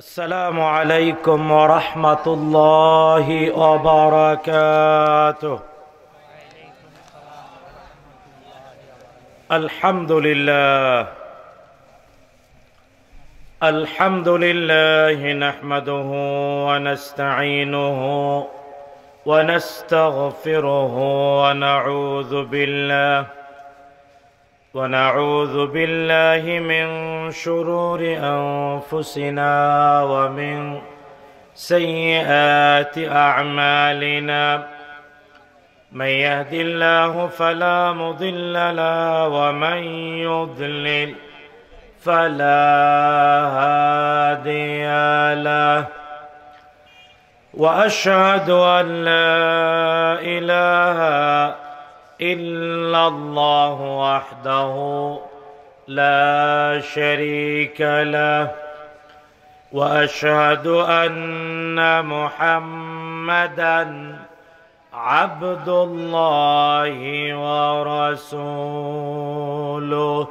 السلام عليكم ورحمة الله وبركاته الحمد لله الحمد لله نحمده ونستعينه ونستغفره ونعوذ بالله ونعوذ بالله من شرور انفسنا ومن سيئات اعمالنا من يهد الله فلا مضل له ومن يضلل فلا هادي له واشهد ان لا اله إلا إلا الله وحده لا شريك له وأشهد أن محمدا عبد الله ورسوله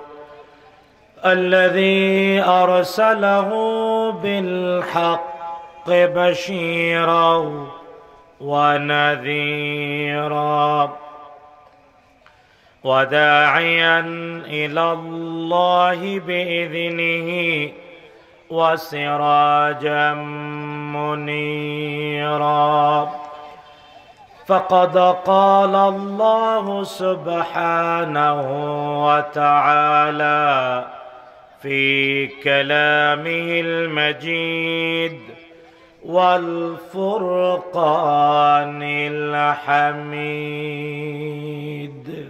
الذي أرسله بالحق بشيرا ونذيرا وداعيا الى الله باذنه وسراجا منيرا فقد قال الله سبحانه وتعالى في كلامه المجيد والفرقان الحميد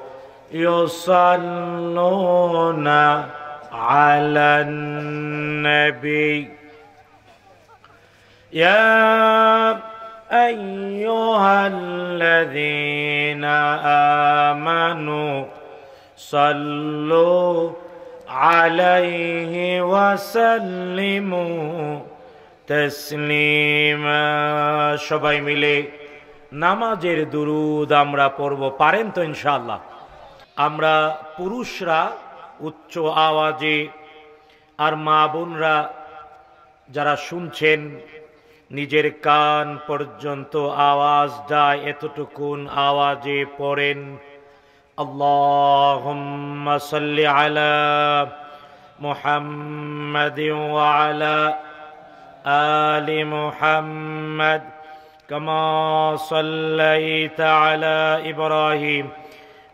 يصلون على النبي يا أيها الذين آمنوا صلوا عليه وسلموا تسليما সবাই মিলে নামাজের দুরুদ আমরা পড়ব পারেন তো ইনশাআল্লাহ আমরা পুরুষরা উচ্চ আওয়াজে আর মা বোনরা যারা শুনছেন নিজের কান পর্যন্ত আওয়াজটা এতটুকুন আওয়াজে পড়েন আল্লাহ আলা محمد وعلى آل محمد كما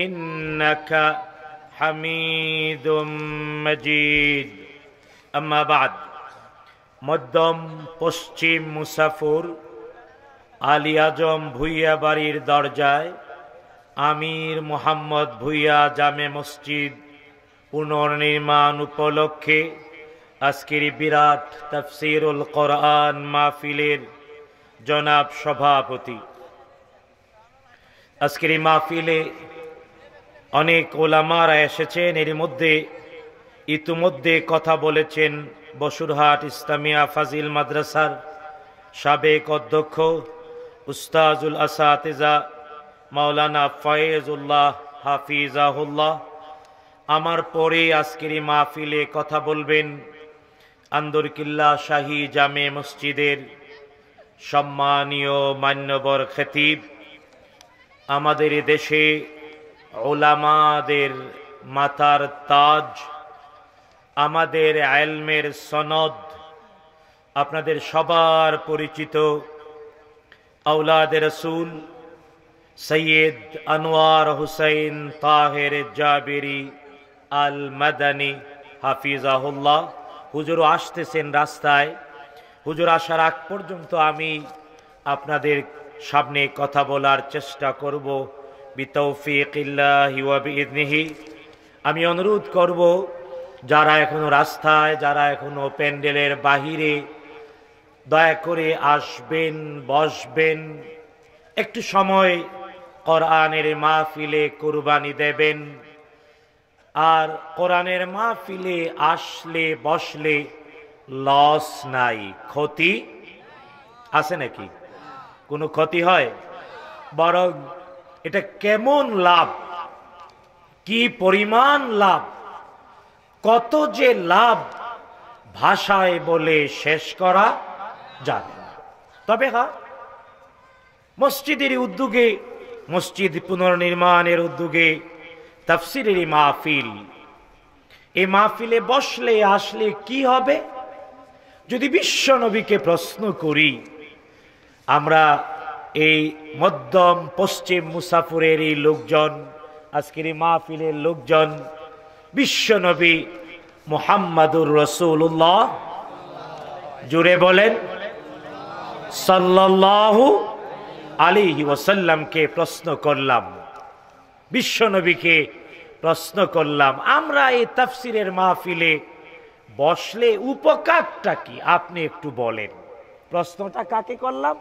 ইন্নাকা হামিদুম মজিদ মধ্যম পশ্চিম মুসাফুর আলী আজম ভুইয়া বাড়ির দরজায় আমির মোহাম্মদ ভুইয়া জামে মসজিদ পুনর্নির্মাণ উপলক্ষে আজকের বিরাট তফসিরুল কোরআন মাহফিলের জনাব সভাপতি আজকের মাহফিলে অনেক ওলামারা এসেছেন এর মধ্যে ইতিমধ্যে কথা বলেছেন বসুরহাট ইসলামিয়া ফাজিল মাদ্রাসার সাবেক অধ্যক্ষ উস্তাজুল আসাতেজা মাওলানা ফয়েজুল্লাহ হাফিজাহুল্লাহ আমার পরে আজকের মাহফিলে কথা বলবেন আন্দরকিল্লা শাহী জামে মসজিদের সম্মানীয় মান্যবর খেতিব আমাদের দেশে ওলামাদের মাথার তাজ আমাদের আলমের সনদ আপনাদের সবার পরিচিত আউলাদের রসুল সৈয়দ আনোয়ার হুসাইন তাহের জাবেরি আল মাদানি আহুল্লাহ হুজুর আসতেছেন রাস্তায় হুজুর আসার আগ পর্যন্ত আমি আপনাদের সামনে কথা বলার চেষ্টা করব আমি অনুরোধ করব যারা এখনো রাস্তায় যারা এখনো প্যান্ডেলের বাহিরে দয়া করে আসবেন বসবেন একটু সময় কোরআনের মাহফিলে কোরবানি দেবেন আর কোরআনের মাহফিলে আসলে বসলে লস নাই ক্ষতি আছে নাকি কোনো ক্ষতি হয় বরং এটা কেমন লাভ কি পরিমাণ লাভ কত যে লাভ ভাষায় বলে শেষ করা যাবে না তবে হ্যাঁ মসজিদের উদ্যোগে মসজিদ পুনর্নির্মাণের উদ্যোগে তাফসিরের মাহফিল এই মাহফিলে বসলে আসলে কি হবে যদি বিশ্ব নবীকে প্রশ্ন করি আমরা এই মধ্যম পশ্চিম মুসাফুরের এই লোকজন আজকের এই মাহফিলের লোকজন বিশ্বনবী মোহাম্মদুর রসুল্লাহ জুড়ে বলেন সাল্লাহু আলী ওসাল্লামকে প্রশ্ন করলাম বিশ্বনবীকে প্রশ্ন করলাম আমরা এই তাফসিরের মাহফিলে বসলে উপকারটা কি আপনি একটু বলেন প্রশ্নটা কাকে করলাম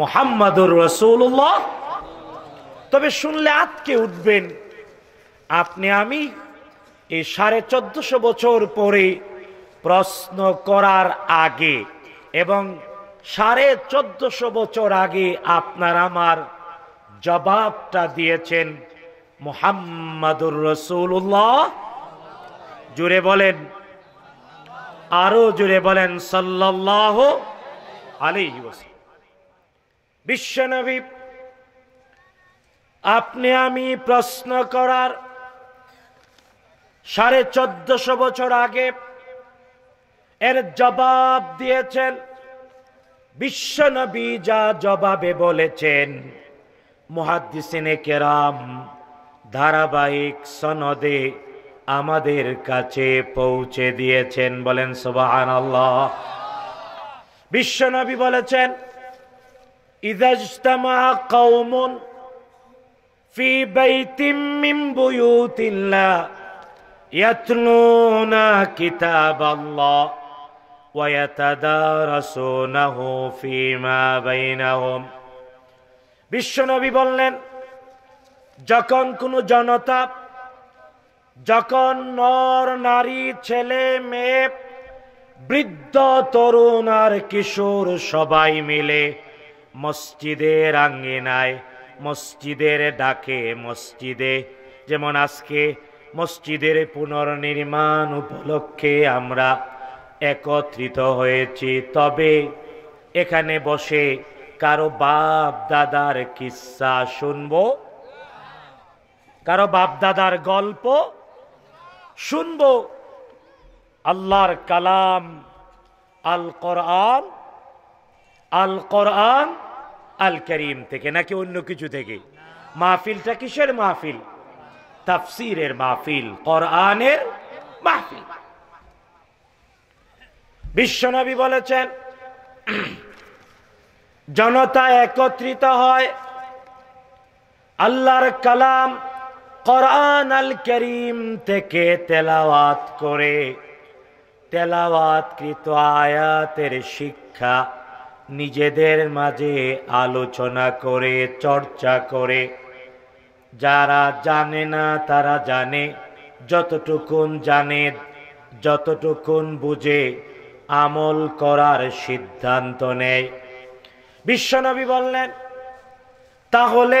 মোহাম্মদুর রসুল্লাহ তবে শুনলে আতকে উঠবেন আপনি আমি এই সাড়ে চোদ্দশো বছর পরে প্রশ্ন করার আগে এবং সাড়ে চোদ্দশো বছর আগে আপনার আমার জবাবটা দিয়েছেন মোহাম্মদুর রসুল্লাহ জুড়ে বলেন আরো জুড়ে বলেন সাল্লাহ আলি বিশ্বনবী আপনি আমি প্রশ্ন করার সাড়ে চোদ্দশো বছর আগে এর জবাব দিয়েছেন বিশ্বনবী যা জবাবে বলেছেন মহাদিসিনে কেরাম ধারাবাহিক সনদে আমাদের কাছে পৌঁছে দিয়েছেন বলেন সোবাহান আল্লাহ বিশ্বনবী বলেছেন إذا اجتمع قوم في بيت من بيوت الله يتلون كتاب الله ويتدارسونه فيما بينهم বিশ্বনবী বললেন যখন কোনো জনতা যখন নর নারী ছেলে মেয়ে বৃদ্ধ তরুণ আর কিশোর সবাই মিলে মসজিদের আঙ্গিনায় মসজিদের ডাকে মসজিদে যেমন আজকে মসজিদের পুনর্নির্মাণ উপলক্ষে আমরা একত্রিত হয়েছি তবে এখানে বসে কারো বাপ দাদার কিসা শুনব কারো বাপ দাদার গল্প শুনব আল্লাহর কালাম আল কোরআন আল কোরআন আল করিম থেকে নাকি অন্য কিছু থেকে মাহফিলটা কিসের মাহফিল তাফসিরের মাহফিল কোরআনের মাহফিল বিশ্বনবী বলেছেন জনতা একত্রিত হয় আল্লাহর কালাম কোরআন আল করিম থেকে তেলাওয়াত করে তেলাওয়াতকৃত আয়াতের শিক্ষা নিজেদের মাঝে আলোচনা করে চর্চা করে যারা জানে না তারা জানে যতটুকুন জানে যতটুকুন বুঝে আমল করার সিদ্ধান্ত নেয় বিশ্বনবী বললেন তাহলে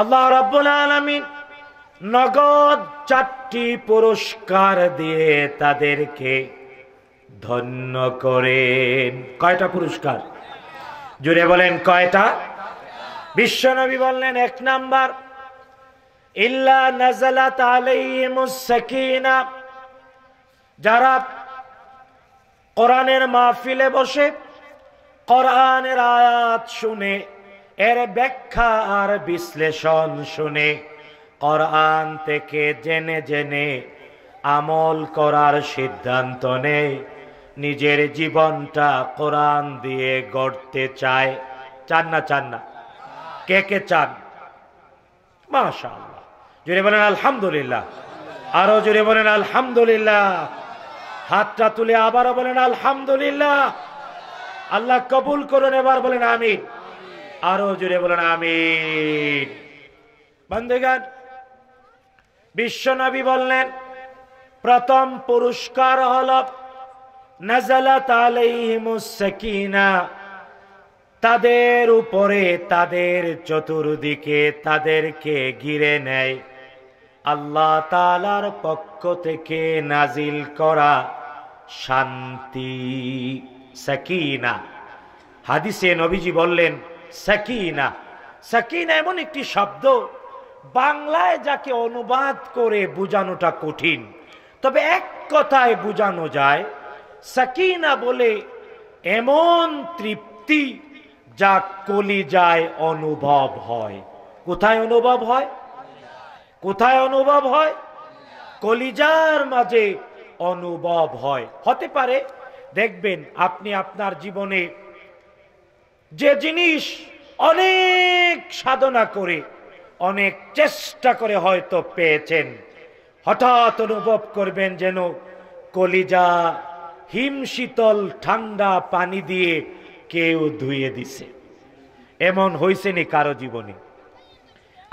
আল্লাহ রাব্বুল আলমিন নগদ চারটি পুরস্কার দিয়ে তাদেরকে ধন্য করেন কয়টা পুরস্কার জুড়ে বলেন কয়টা বিশ্বনবী বললেন এক নাম্বার ইল্লা নাজালাত আলাইহিমুসসাকিনা যারা কোরআনের মাহফিলে বসে কোরআনের আয়াত শুনে এর ব্যাখ্যা আর বিশ্লেষণ শুনে কোরআন থেকে জেনে জেনে আমল করার সিদ্ধান্ত নেয় নিজের জীবনটা কোরআন দিয়ে গড়তে চায় চান না চান না কে কে চান মাশা জুড়ে বলেন আলহামদুলিল্লাহ আরো জুড়ে বলেন আলহামদুলিল্লাহ হাতটা তুলে আবারও বলেন আলহামদুলিল্লাহ আল্লাহ কবুল করুন এবার বলেন আমিন আরো জুড়ে বলেন আমিন বিশ্ব নবী বললেন প্রথম পুরস্কার হল নাজালাত আলাইহিমুস তাদের উপরে তাদের চতুর্দিকে তাদেরকে ঘিরে নেয় আল্লাহ তালার পক্ষ থেকে নাজিল করা শান্তি সাকিনা হাদিসে নবীজি বললেন সাকিনা সাকিনা এমন একটি শব্দ বাংলায় যাকে অনুবাদ করে বোঝানোটা কঠিন তবে এক কথায় বোঝানো যায় সাকিনা বলে এমন তৃপ্তি যা কলিজায় অনুভব হয় কোথায় অনুভব হয় কোথায় অনুভব হয় কলিজার মাঝে অনুভব হয় হতে পারে দেখবেন আপনি আপনার জীবনে যে জিনিস অনেক সাধনা করে অনেক চেষ্টা করে হয়তো পেয়েছেন হঠাৎ অনুভব করবেন যেন কলিজা হিমশীতল ঠান্ডা পানি দিয়ে কেউ ধুয়ে দিছে এমন হইছেনি কারো জীবনে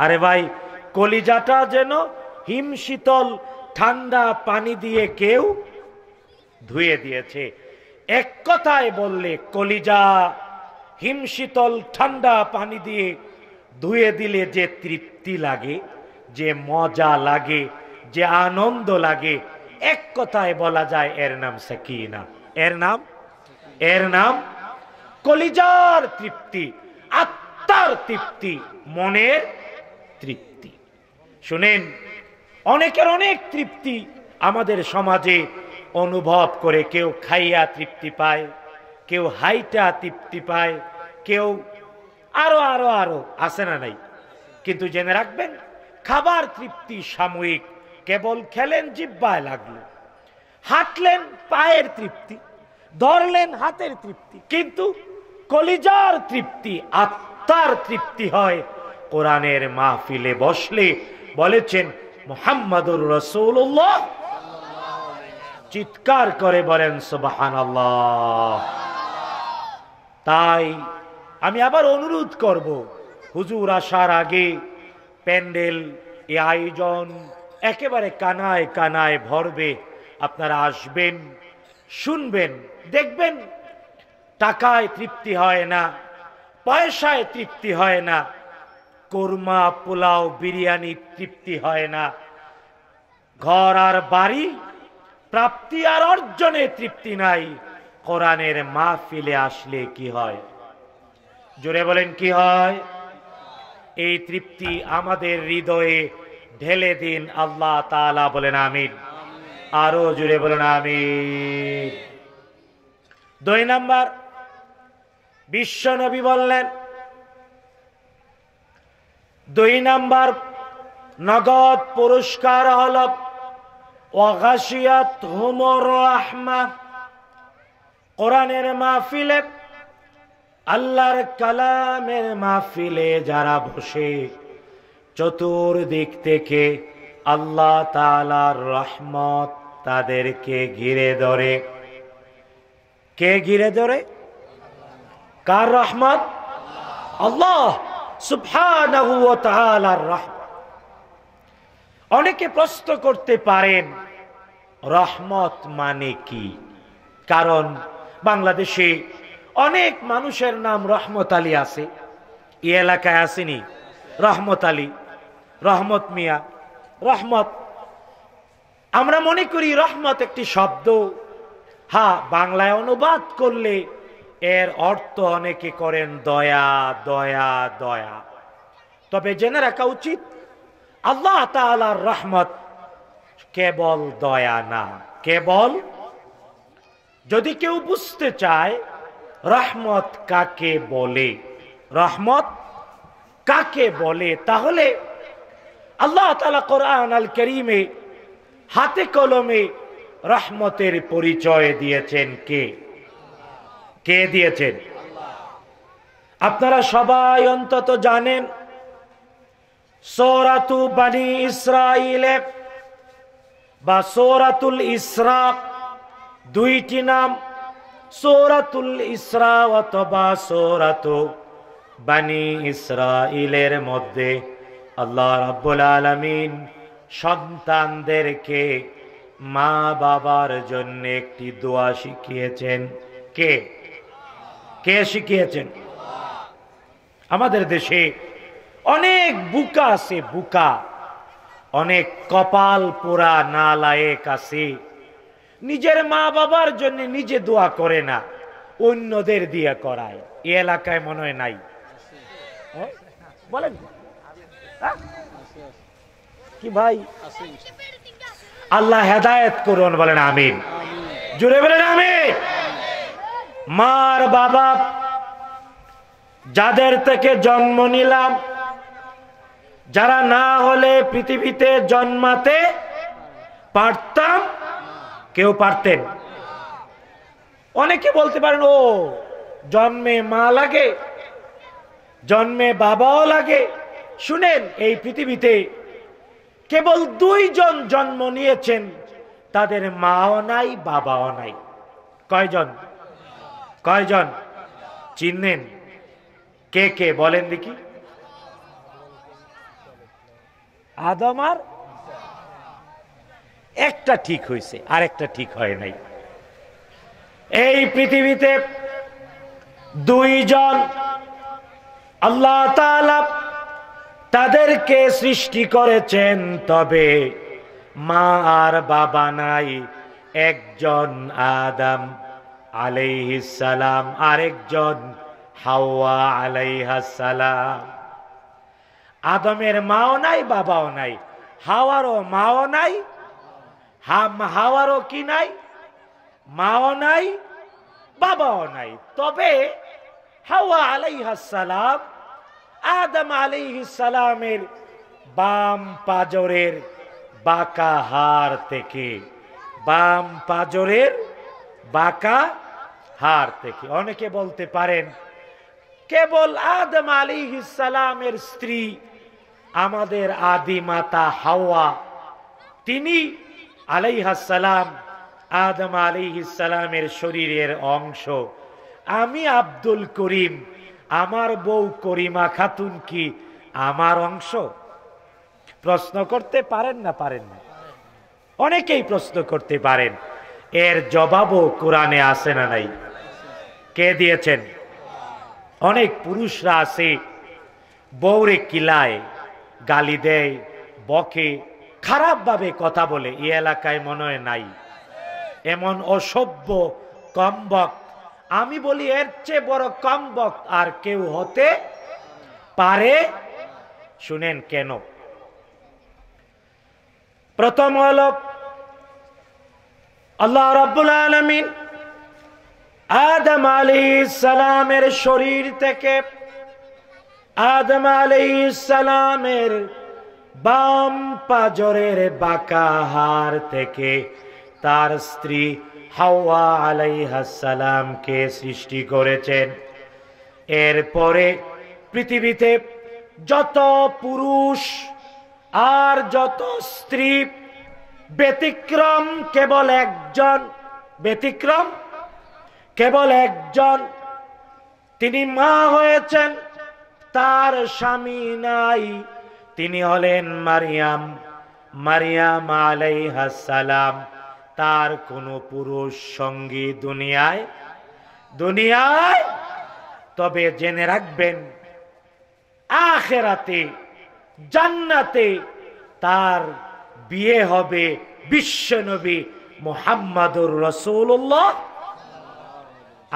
আরে ভাই কলিজাটা যেন হিমশীতল ঠান্ডা পানি দিয়ে কেউ ধুয়ে দিয়েছে এক কথায় বললে কলিজা হিমশীতল ঠান্ডা পানি দিয়ে ধুয়ে দিলে যে তৃপ্তি লাগে যে মজা লাগে যে আনন্দ লাগে এক কথায় বলা যায় এর নাম সাকিনা এর নাম এর নাম কলিজার তৃপ্তি আত্মার তৃপ্তি মনের তৃপ্তি শুনেন অনেকের অনেক তৃপ্তি আমাদের সমাজে অনুভব করে কেউ খাইয়া তৃপ্তি পায় কেউ হাইটা তৃপ্তি পায় কেউ আরো আরো আরো আসে না নাই কিন্তু জেনে রাখবেন খাবার তৃপ্তি সাময়িক কেবল খেলেন জিব্বায় লাগলো হাঁটলেন পায়ের তৃপ্তি ধরলেন হাতের তৃপ্তি কিন্তু কলিজার তৃপ্তি আত্মার তৃপ্তি হয় কোরআনের মাহফিলে বসলে বলেছেন মোহাম্মদুর রসুল্লাহ চিৎকার করে বলেন সুবাহান তাই আমি আবার অনুরোধ করব হুজুর আসার আগে প্যান্ডেল এ আয়োজন একেবারে কানায় কানায় ভরবে আপনারা আসবেন শুনবেন দেখবেন টাকায় তৃপ্তি হয় না পয়সায় তৃপ্তি হয় না কোরমা পোলাও বিরিয়ানি তৃপ্তি হয় না ঘর আর বাড়ি প্রাপ্তি আর অর্জনে তৃপ্তি নাই কোরআনের ফিলে আসলে কি হয় জোরে বলেন কি হয় এই তৃপ্তি আমাদের হৃদয়ে ঢেলে দিন আল্লাহ তালা বলেন আমিন আরো জুড়ে বলেন আমিন দুই নাম্বার বিশ্ব নবী বললেন দুই নাম্বার নগদ পুরস্কার হল ওয়াগাসিয়াত হুমর আহমা কোরআনের মাহফিলে আল্লাহর কালামের মাহফিলে যারা বসে চতুর্দিক থেকে আল্লাহ তালার রহমত তাদেরকে ঘিরে ধরে কে ঘিরে ধরে কার রহমত আল্লাহ অনেকে প্রশ্ন করতে পারেন রহমত মানে কি কারণ বাংলাদেশে অনেক মানুষের নাম রহমত আলী আছে এই এলাকায় আসেনি রহমত আলী রহমত মিয়া রহমত আমরা মনে করি রহমত একটি শব্দ হা বাংলায় অনুবাদ করলে এর অর্থ অনেকে করেন দয়া দয়া দয়া তবে জেনে রাখা উচিত আল্লাহ তালার রহমত কেবল দয়া না কেবল যদি কেউ বুঝতে চায় রহমত কাকে বলে রহমত কাকে বলে তাহলে আল্লাহ তালা কোরআন আল করিমে হাতে কলমে রহমতের পরিচয় দিয়েছেন কে কে দিয়েছেন আপনারা সবাই অন্তত জানেন সৌরাতু বানী ইসরাইল বা সৌরাতুল ইসরা দুইটি নাম সৌরাতুল ইসরা অথবা সৌরাতু বানী ইসরাইলের মধ্যে আল্লাহ রাব্বুল আলামিন সন্তানদেরকে মা বাবার জন্য একটি দোয়া শিখিয়েছেন কে কে শিখিয়েছেন আমাদের দেশে অনেক বুকা আছে বুকা অনেক কপাল পোড়া না লায়েক আছে নিজের মা বাবার জন্য নিজে দোয়া করে না অন্যদের দিয়ে করায় এ এলাকায় মনে হয় নাই হ্যাঁ? বলেন হ্যাঁ? কি ভাই আল্লাহ হেদায়ত করুন বলেন আমিন জুড়ে বলেন আমিন মার বাবা যাদের থেকে জন্ম নিলাম যারা না হলে পৃথিবীতে জন্মাতে পারতাম কেউ পারতেন অনেকে বলতে পারেন ও জন্মে মা লাগে জন্মে বাবাও লাগে শুনেন এই পৃথিবীতে কেবল দুইজন জন্ম নিয়েছেন তাদের মাও নাই বাবাও নাই কয়জন কয়জন চিনেন কে কে বলেন দেখি আদম আর একটা ঠিক হয়েছে আর একটা ঠিক হয় নাই এই পৃথিবীতে দুইজন আল্লাহ তাদেরকে সৃষ্টি করেছেন তবে মা আর বাবা নাই একজন আদম আলাইহিসালাম আরেকজন হাওয়া আলাইহাসালাম আদমের মাও নাই বাবাও নাই হাওয়ারও মাও নাই হাম হাওয়ারও কি নাই মাও নাই বাবাও নাই তবে হাওয়া আলাইহাসালাম আদম সালামের বাম পাজরের বাঁকা হার থেকে বাম পাজরের বাঁকা হার থেকে অনেকে বলতে পারেন কেবল আদম সালামের স্ত্রী আমাদের আদি মাতা হাওয়া তিনি আলাইহাসালাম আদম সালামের শরীরের অংশ আমি আব্দুল করিম আমার বউ করিমা খাতুন কি আমার অংশ প্রশ্ন করতে পারেন না পারেন না অনেকেই প্রশ্ন করতে পারেন এর জবাবও কোরআনে আসে না নাই কে দিয়েছেন অনেক পুরুষরা আছে বৌরে কিলায় গালি দেয় বকে খারাপভাবে কথা বলে এই এলাকায় মনে হয় নাই এমন অসভ্য কম্বক আমি বলি এর চেয়ে বড় কম বক্ত আর কেউ হতে পারে শুনেন কেন প্রথম হল আল্লাহ রব্বুল আলমিন আদম আলী সালামের শরীর থেকে আদম আলী সালামের বাম পাজরের বাঁকা হার থেকে তার স্ত্রী হাওয়া আলাইহাসালামকে সৃষ্টি করেছেন এরপরে পৃথিবীতে যত পুরুষ আর যত স্ত্রী ব্যতিক্রম কেবল একজন ব্যতিক্রম কেবল একজন তিনি মা হয়েছেন তার স্বামী নাই তিনি হলেন মারিয়াম মারিয়াম আলাইহাসালাম তার কোনো পুরুষ সঙ্গী দুনিয়ায় দুনিয়ায় তবে জেনে রাখবেন আখেরাতে জান্নাতে তার বিয়ে হবে বিশ্বনবী মোহাম্মদুর রসুল্লাহ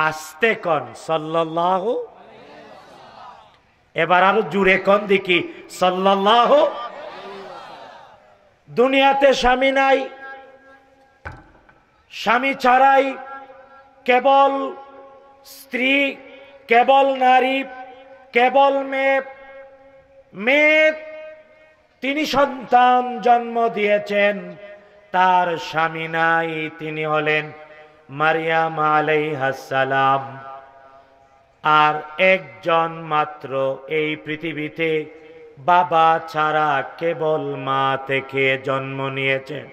আসতে কন সাল্লাহ এবার আরো জুড়ে কন দেখি সাল্লাহ দুনিয়াতে স্বামী নাই স্বামী ছাড়াই কেবল স্ত্রী কেবল নারী কেবল মেয়ে মেয়ে তিনি সন্তান জন্ম দিয়েছেন তার স্বামী নাই তিনি হলেন মারিয়াম আলাই হাসালাম আর একজন মাত্র এই পৃথিবীতে বাবা ছাড়া কেবল মা থেকে জন্ম নিয়েছেন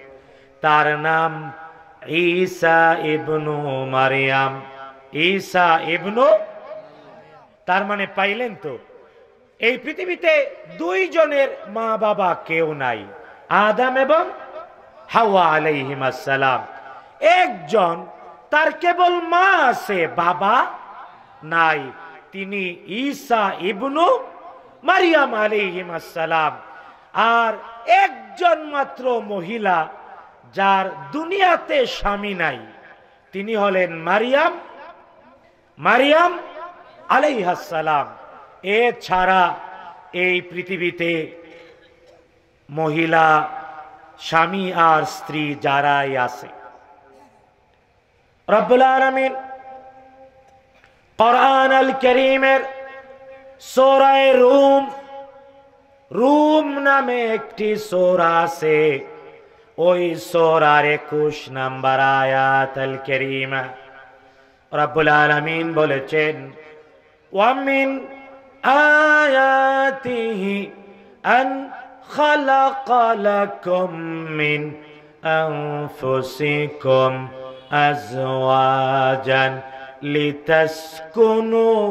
তার নাম ঈসা ইবনু মারিয়াম ঈসা ইবনু তার মানে পাইলেন তো এই পৃথিবীতে দুইজনের মা বাবা কেউ নাই আদাম এবং হাওয়া আসসালাম একজন তার কেবল মা আছে বাবা নাই তিনি ঈসা ইবনু মারিয়াম আসসালাম আর একজন মাত্র মহিলা যার দুনিয়াতে স্বামী নাই তিনি হলেন মারিয়াম মারিয়াম আলাইহাসালাম এ ছাড়া এই পৃথিবীতে মহিলা স্বামী আর স্ত্রী যারাই আছে রব্বুল আলমিন আল করিমের সোরায় রুম রুম নামে একটি সোরা আছে ওই সোরার একুশ নাম্বার আয়াতাল কেরিমা রব্বুল আলমিন বলেছেন ওয়ামিন আয়াতিহি আন خلق لكم من أنفسكم أزواجا لتسكنوا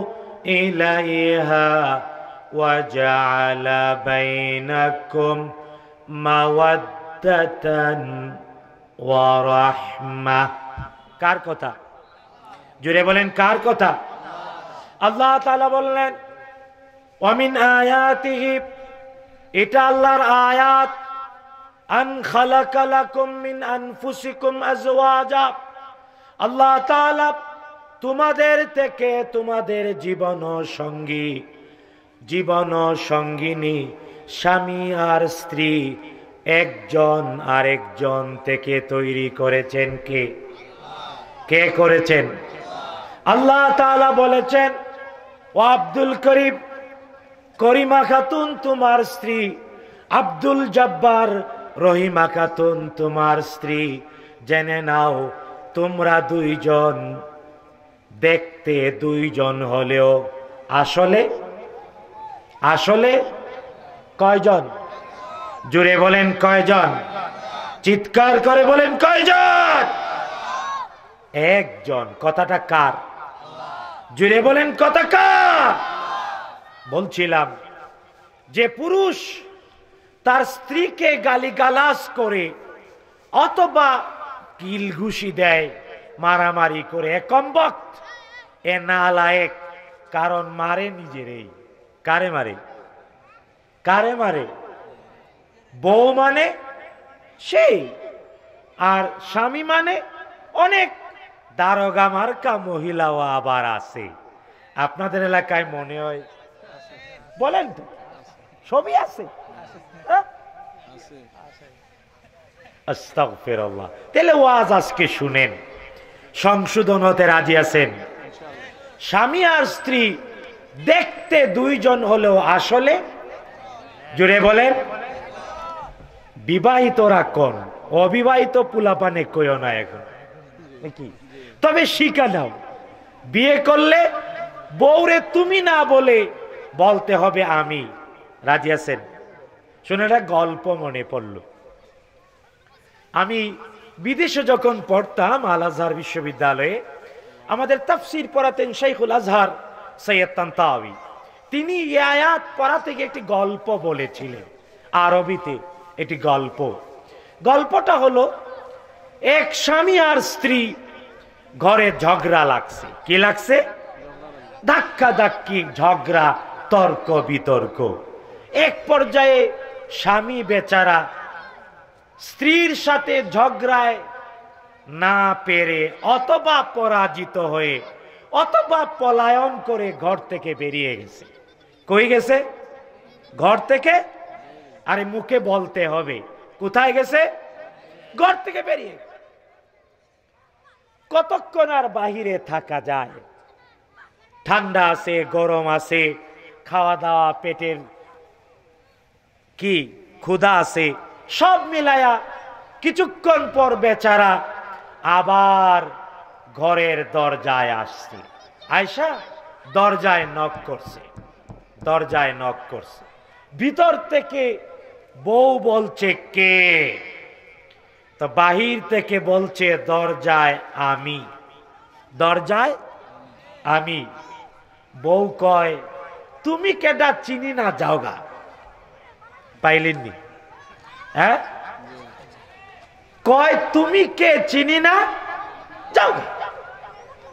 إليها وجعل بينكم مودة কার কথা জুড়ে বলেন কার কথা আল্লাহ বললেন অমিন আয়াতিহি এটা আল্লাহর আয়াত আন আনফুসিকুম আল্লাহ তোমাদের থেকে তোমাদের জীবন সঙ্গী জীবন সঙ্গিনী স্বামী আর স্ত্রী একজন আরেকজন থেকে তৈরি করেছেন কে কে করেছেন আল্লাহ বলেছেন ও আব্দুল করিম করিমা খাতুন তোমার স্ত্রী আব্দুল জব্বার রহিমা খাতুন তোমার স্ত্রী জেনে নাও তোমরা দুইজন দেখতে দুইজন হলেও আসলে আসলে কয়জন জুড়ে বলেন কয়জন চিৎকার করে বলেন কয়জন একজন কথাটা কার জুড়ে বলেন কথা কার বলছিলাম যে পুরুষ তার স্ত্রীকে গালি গালাস করে অথবা কিল ঘুষি দেয় মারামারি করে কম্বক এ না কারণ মারে নিজেরই কারে মারে কারে মারে বউ মানে সেই আর স্বামী মানে অনেক দারোগা মার্কা মহিলাও আবার আছে আপনাদের এলাকায় মনে হয় বলেন তো সবই আছে হ্যাঁ? তাহলে ওয়াজ আজকে শুনেন সংশোধন হতে রাজি আছেন স্বামী আর স্ত্রী দেখতে দুইজন হলেও আসলে জুড়ে বলেন বিবাহিতরা কর অবিবাহিত পুলাপানে কয় না এখন নাকি তবে শিখা নাও বিয়ে করলে বৌরে তুমি না বলে বলতে হবে আমি রাজি আছেন শুনে একটা গল্প মনে পড়ল আমি বিদেশে যখন পড়তাম আল আজহার বিশ্ববিদ্যালয়ে আমাদের তাফসির পড়াতেন শেখুল আজহার সৈয়দ তান্তাবি তিনি এ আয়াত পড়া থেকে একটি গল্প বলেছিলেন আরবিতে এটি গল্প গল্পটা হলো এক স্বামী আর স্ত্রী ঘরে ঝগড়া লাগছে কি লাগছে ধাক্কা ধাক্কি ঝগড়া তর্ক বিতর্ক এক পর্যায়ে স্বামী বেচারা স্ত্রীর সাথে ঝগড়ায় না পেরে অথবা পরাজিত হয়ে অথবা পলায়ন করে ঘর থেকে বেরিয়ে গেছে কই গেছে ঘর থেকে আরে মুখে বলতে হবে কোথায় গেছে ঘর থেকে বেরিয়ে কতক্ষণ আর বাহিরে থাকা যায় ঠান্ডা আছে গরম আছে খাওয়া দাওয়া পেটের কি ক্ষুধা আছে সব মিলায়া কিছুক্ষণ পর বেচারা আবার ঘরের দরজায় আসছে আয়সা দরজায় নক করছে দরজায় নক করছে ভিতর থেকে বউ বলছে কে তো বাহির থেকে বলছে দরজায় আমি দরজায় আমি বউ কয় তুমি কেডা চিনি না যাও গা পাইলেননি হ্যাঁ কয় তুমি কে চিনি না যাও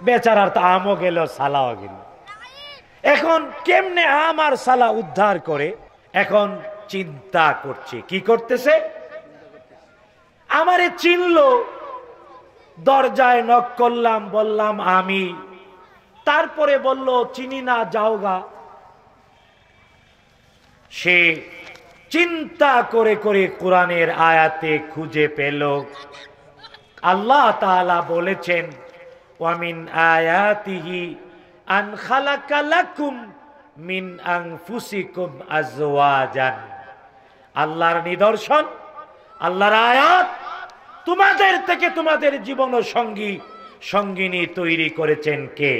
বেচারার তো আমও গেল সালাও গেল এখন কেমনে আম আর সালা উদ্ধার করে এখন চিন্তা করছে কি করতেছে আমারে চিনল দরজায় নক করলাম বললাম আমি তারপরে বলল চিনি না যাওগা সে চিন্তা করে করে কোরআনের আয়াতে খুঁজে পেল আল্লাহ তালা বলেছেন ওয়ামিন আয়াতিহি আন খালাকালাকুম মিন আজওয়া আজওয়াজান আল্লাহর নিদর্শন আল্লাহর আয়াত তোমাদের থেকে তোমাদের জীবন সঙ্গী সঙ্গিনী তৈরি করেছেন কে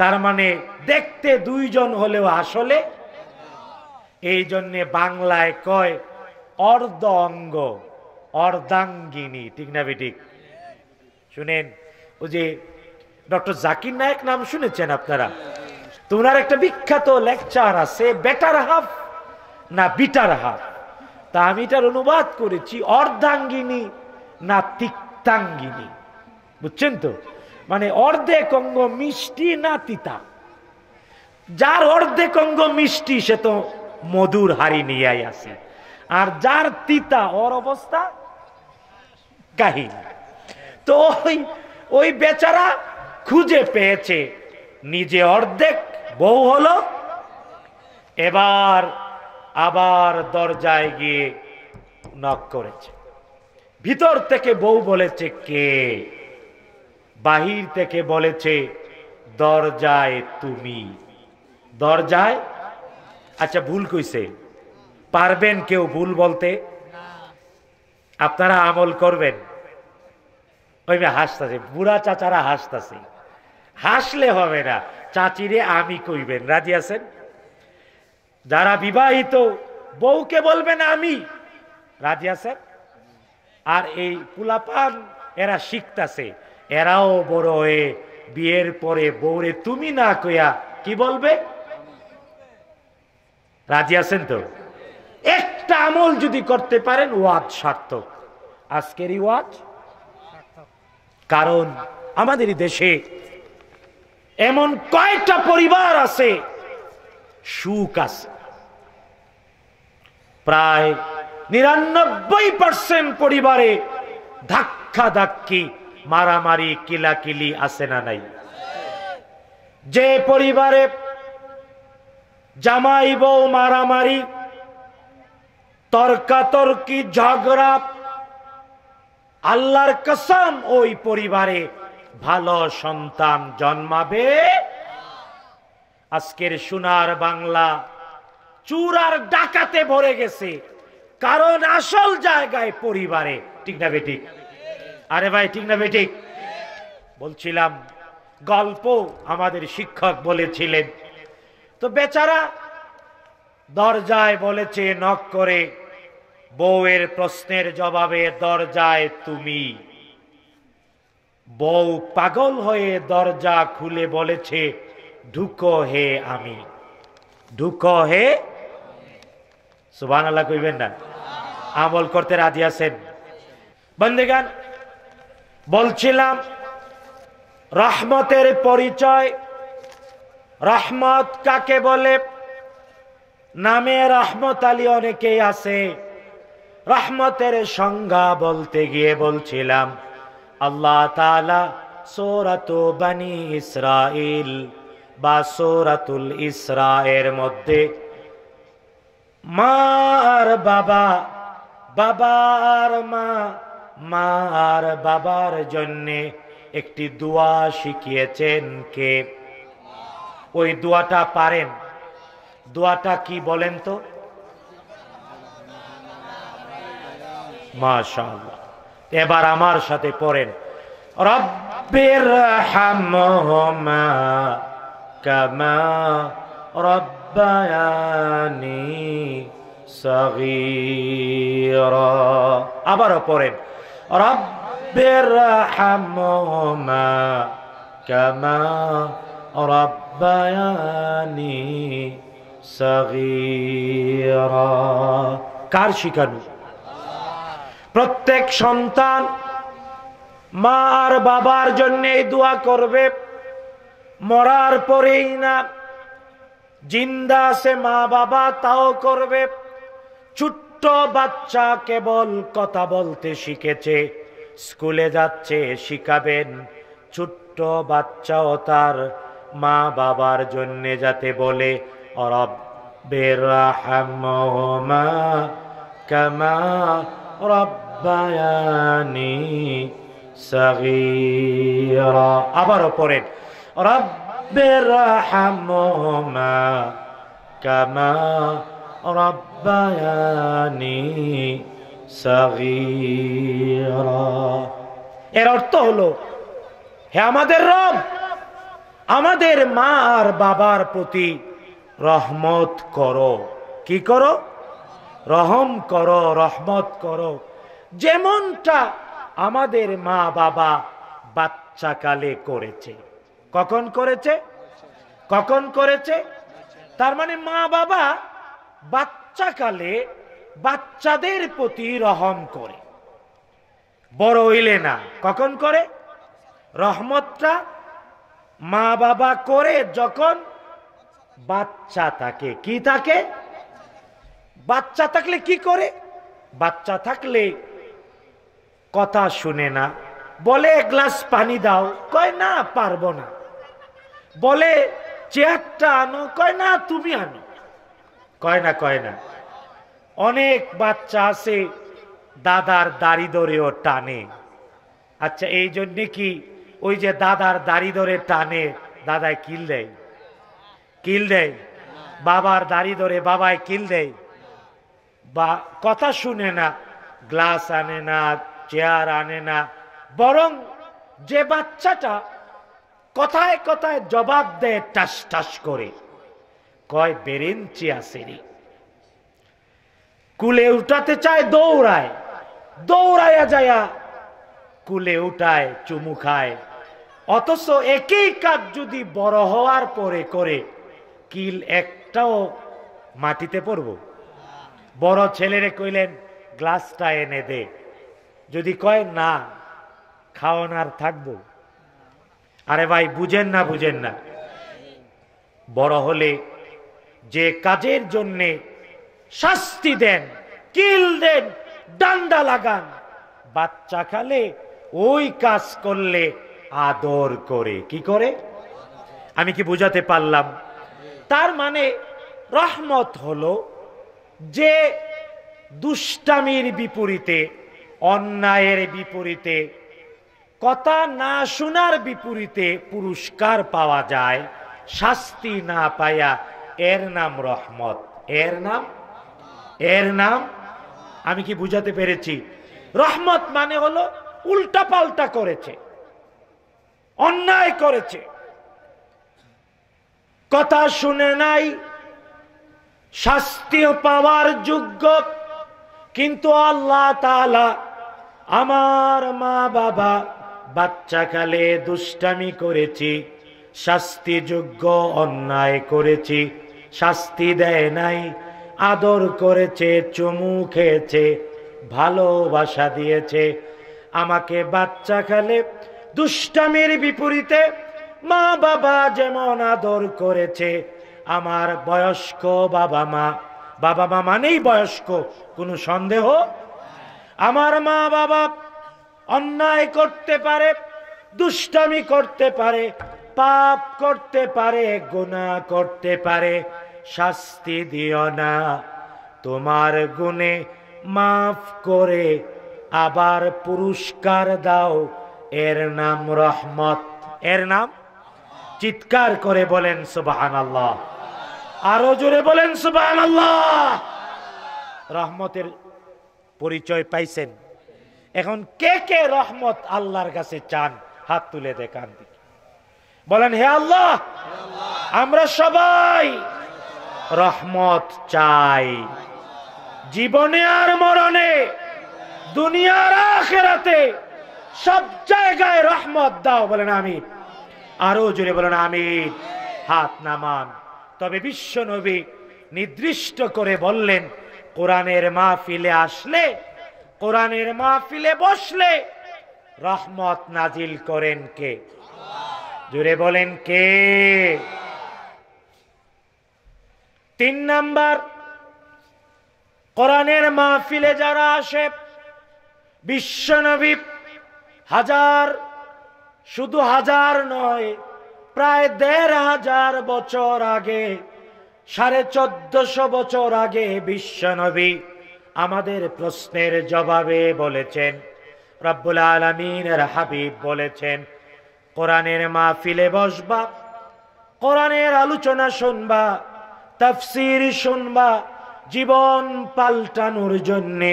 তার মানে দেখতে দুইজন হলেও আসলে এই জন্যে বাংলায় কয় অর্ধ অঙ্গ অর্ধাঙ্গিনী ঠিক না বেঠিক শুনেন ও যে ডক্টর জাকির নায়ক নাম শুনেছেন আপনারা তোমার একটা বিখ্যাত লেকচার আছে বেটার হাফ না বিটার হাত তা আমি এটার অনুবাদ করেছি অর্ধাঙ্গিনী না তিক্তাঙ্গিনী বুঝছেন তো মানে অর্ধেক অঙ্গ মিষ্টি না তিতা যার অর্ধেক অঙ্গ মিষ্টি সে তো মধুর হারি নিয়ে আছে আর যার তিতা ওর অবস্থা কাহিনী তো ওই ওই বেচারা খুঁজে পেয়েছে নিজে অর্ধেক বউ হলো এবার আবার দরজায় গিয়ে নক করেছে ভিতর থেকে বউ বলেছে কে বাহির থেকে বলেছে দরজায় তুমি দরজায় আচ্ছা ভুল কইছে পারবেন কেউ ভুল বলতে আপনারা আমল করবেন ওই হাসতেছে বুড়া চাচারা হাসতেছে হাসলে হবে না চাচিরে আমি কইবেন রাজি আছেন যারা বিবাহিত বউকে বলবেন আমি রাজিয়া আছেন আর এই পুলাপান এরা শিখতাছে এরাও বড় হয়ে বিয়ের পরে বউরে তুমি না কয়া কি বলবে রাজি আছেন তো একটা আমল যদি করতে পারেন ওয়াজ সার্থক আজকের ওয়াজ কারণ আমাদের দেশে এমন কয়েকটা পরিবার আছে সুখ আছে প্রায় নিরানব্বই পার্সেন্ট পরিবারে ধাক্কা ধাক্কি মারামারি কিলাকিলি আছে না নাই যে পরিবারে জামাই বউ মারামারি তর্কাতর্কি ঝগড়া আল্লাহর কসম ওই পরিবারে ভালো সন্তান জন্মাবে আজকের সোনার বাংলা চুরার ডাকাতে ভরে গেছে কারণ আসল জায়গায় পরিবারে ঠিক না বেটিক আরে ভাই ঠিক না বেটিক বলছিলাম গল্প আমাদের শিক্ষক বলেছিলেন তো বেচারা দরজায় বলেছে নক করে বউয়ের প্রশ্নের জবাবে দরজায় তুমি বউ পাগল হয়ে দরজা খুলে বলেছে ঢুকো হে আমি ঢুকো হে সুবান আল্লাহ কইবেন না আমল করতে রাজি আছেন বন্দেগান বলছিলাম রহমতের পরিচয় রহমত কাকে বলে নামে রহমত আলী অনেকেই আছে রহমতের সংজ্ঞা বলতে গিয়ে বলছিলাম আল্লাহ তালা সৌরাত বানী ইসরাইল বা সৌরাতুল ইসরা এর মধ্যে মা আর বাবা বাবা আর মা মা আর বাবার জন্যে একটি দোয়া শিখিয়েছেন কে ওই দোয়াটা পারেন দোয়াটা কি বলেন তো মাশাল এবার আমার সাথে পড়েন রব্বের হাম কামা রব্ব রব্বায়ানি সগীরা আবারও পড়েন রব্বের হামহুমা কামা রব্বায়ানি সগীরা কার শিখানো প্রত্যেক সন্তান মা আর বাবার জন্য এই দোয়া করবে মরার পরেই না জিন্দা আছে মা বাবা তাও করবে ছোট্ট বাচ্চা কেবল কথা বলতে শিখেছে স্কুলে যাচ্ছে শিখাবেন ছোট্ট বাচ্চাও তার মা বাবার জন্যে যাতে বলে অরব বেরাহমা কামা রব্বায়ানি সগীরা আবারও পড়েন রব رب ارحمهما كما ربياني صغيرا এর অর্থ হলো হে আমাদের রব আমাদের মা আর বাবার প্রতি রহমত করো কি করো রহম করো রহমত করো যেমনটা আমাদের মা বাবা বাচ্চাকালে করেছে কখন করেছে কখন করেছে তার মানে মা বাবা বাচ্চাকালে বাচ্চাদের প্রতি রহম করে বড় হইলে না কখন করে রহমতটা মা বাবা করে যখন বাচ্চা থাকে কি থাকে বাচ্চা থাকলে কি করে বাচ্চা থাকলে কথা শুনে না বলে এক গ্লাস পানি দাও কয় না পারবো না বলে চেয়ারটা আনো কয় না তুমি আনো কয় না কয় না অনেক বাচ্চা আছে দাদার দাড়ি ধরেও টানে আচ্ছা এই জন্যে কি ওই যে দাদার দাড়ি ধরে টানে দাদায় কিল দেয় কিল দেয় বাবার দাড়ি ধরে বাবায় কিল দেয় বা কথা শুনে না গ্লাস আনে না চেয়ার আনে না বরং যে বাচ্চাটা কথায় কথায় জবাব দেয় টাস টাস করে কয় বেরেঞ্চি আসেনি কুলে উঠাতে চায় দৌড়ায় দৌড়াইয়া যায়া কুলে উঠায় চুমু খায় অথচ একই কাজ যদি বড় হওয়ার পরে করে কিল একটাও মাটিতে পড়ব বড় ছেলেরে কইলেন গ্লাসটা এনে দে যদি কয় না খাওয়ানার থাকবো আরে ভাই বুঝেন না বুঝেন না বড় হলে যে কাজের জন্যে শাস্তি দেন কিল দেন ডান্ডা লাগান বাচ্চা খালে ওই কাজ করলে আদর করে কি করে আমি কি বুঝাতে পারলাম তার মানে রহমত হলো যে দুষ্টামির বিপরীতে অন্যায়ের বিপরীতে কথা না শোনার বিপরীতে পুরস্কার পাওয়া যায় শাস্তি না পায়া এর নাম রহমত এর নাম এর নাম আমি কি বুঝাতে পেরেছি রহমত মানে হলো উল্টা পাল্টা করেছে অন্যায় করেছে কথা শুনে নাই শাস্তি পাওয়ার যোগ্য কিন্তু আল্লাহ আমার মা বাবা বাচ্চাকালে দুষ্টামি করেছি শাস্তিযোগ্য অন্যায় করেছি শাস্তি দেয় নাই আদর করেছে চুমু খেয়েছে ভালোবাসা দিয়েছে আমাকে বাচ্চা খালে দুষ্টামির বিপরীতে মা বাবা যেমন আদর করেছে আমার বয়স্ক বাবা মা বাবা মা মানেই বয়স্ক কোনো সন্দেহ আমার মা বাবা অন্যায় করতে পারে দুষ্টামি করতে পারে পাপ করতে পারে গুণা করতে পারে শাস্তি দিও না তোমার গুণে মাফ করে আবার পুরস্কার দাও এর নাম রহমত এর নাম চিৎকার করে বলেন সুবাহান আল্লাহ আরো জোরে বলেন সুবাহান আল্লাহ রহমতের পরিচয় পাইছেন এখন কে কে রহমত আল্লাহর কাছে চান হাত তুলে দেখান বলেন হে আল্লাহ আমরা সবাই রহমত চাই জীবনে আর মরণে দুনিয়ার আখেরাতে সব জায়গায় রহমত দাও বলেন আমি আরো জোরে বলেন আমি হাত নামান তবে বিশ্ব নবী নির্দিষ্ট করে বললেন কোরআনের মাহফিলে আসলে কোরআনের মাহফিলে বসলে রহমত নাজিল করেন কে জুড়ে বলেন কে তিন নাম্বার কোরআনের মাহফিলে যারা আসে বিশ্বনবী হাজার শুধু হাজার নয় প্রায় দেড় হাজার বছর আগে সাড়ে চোদ্দশো বছর আগে বিশ্বনবী আমাদের প্রশ্নের জবাবে বলেছেন রব্বুল আলমিনের হাবিব বলেছেন কোরআনের মাহফিলে বসবা কোরআনের আলোচনা শুনবা তাফসির শুনবা জীবন পাল্টানোর জন্যে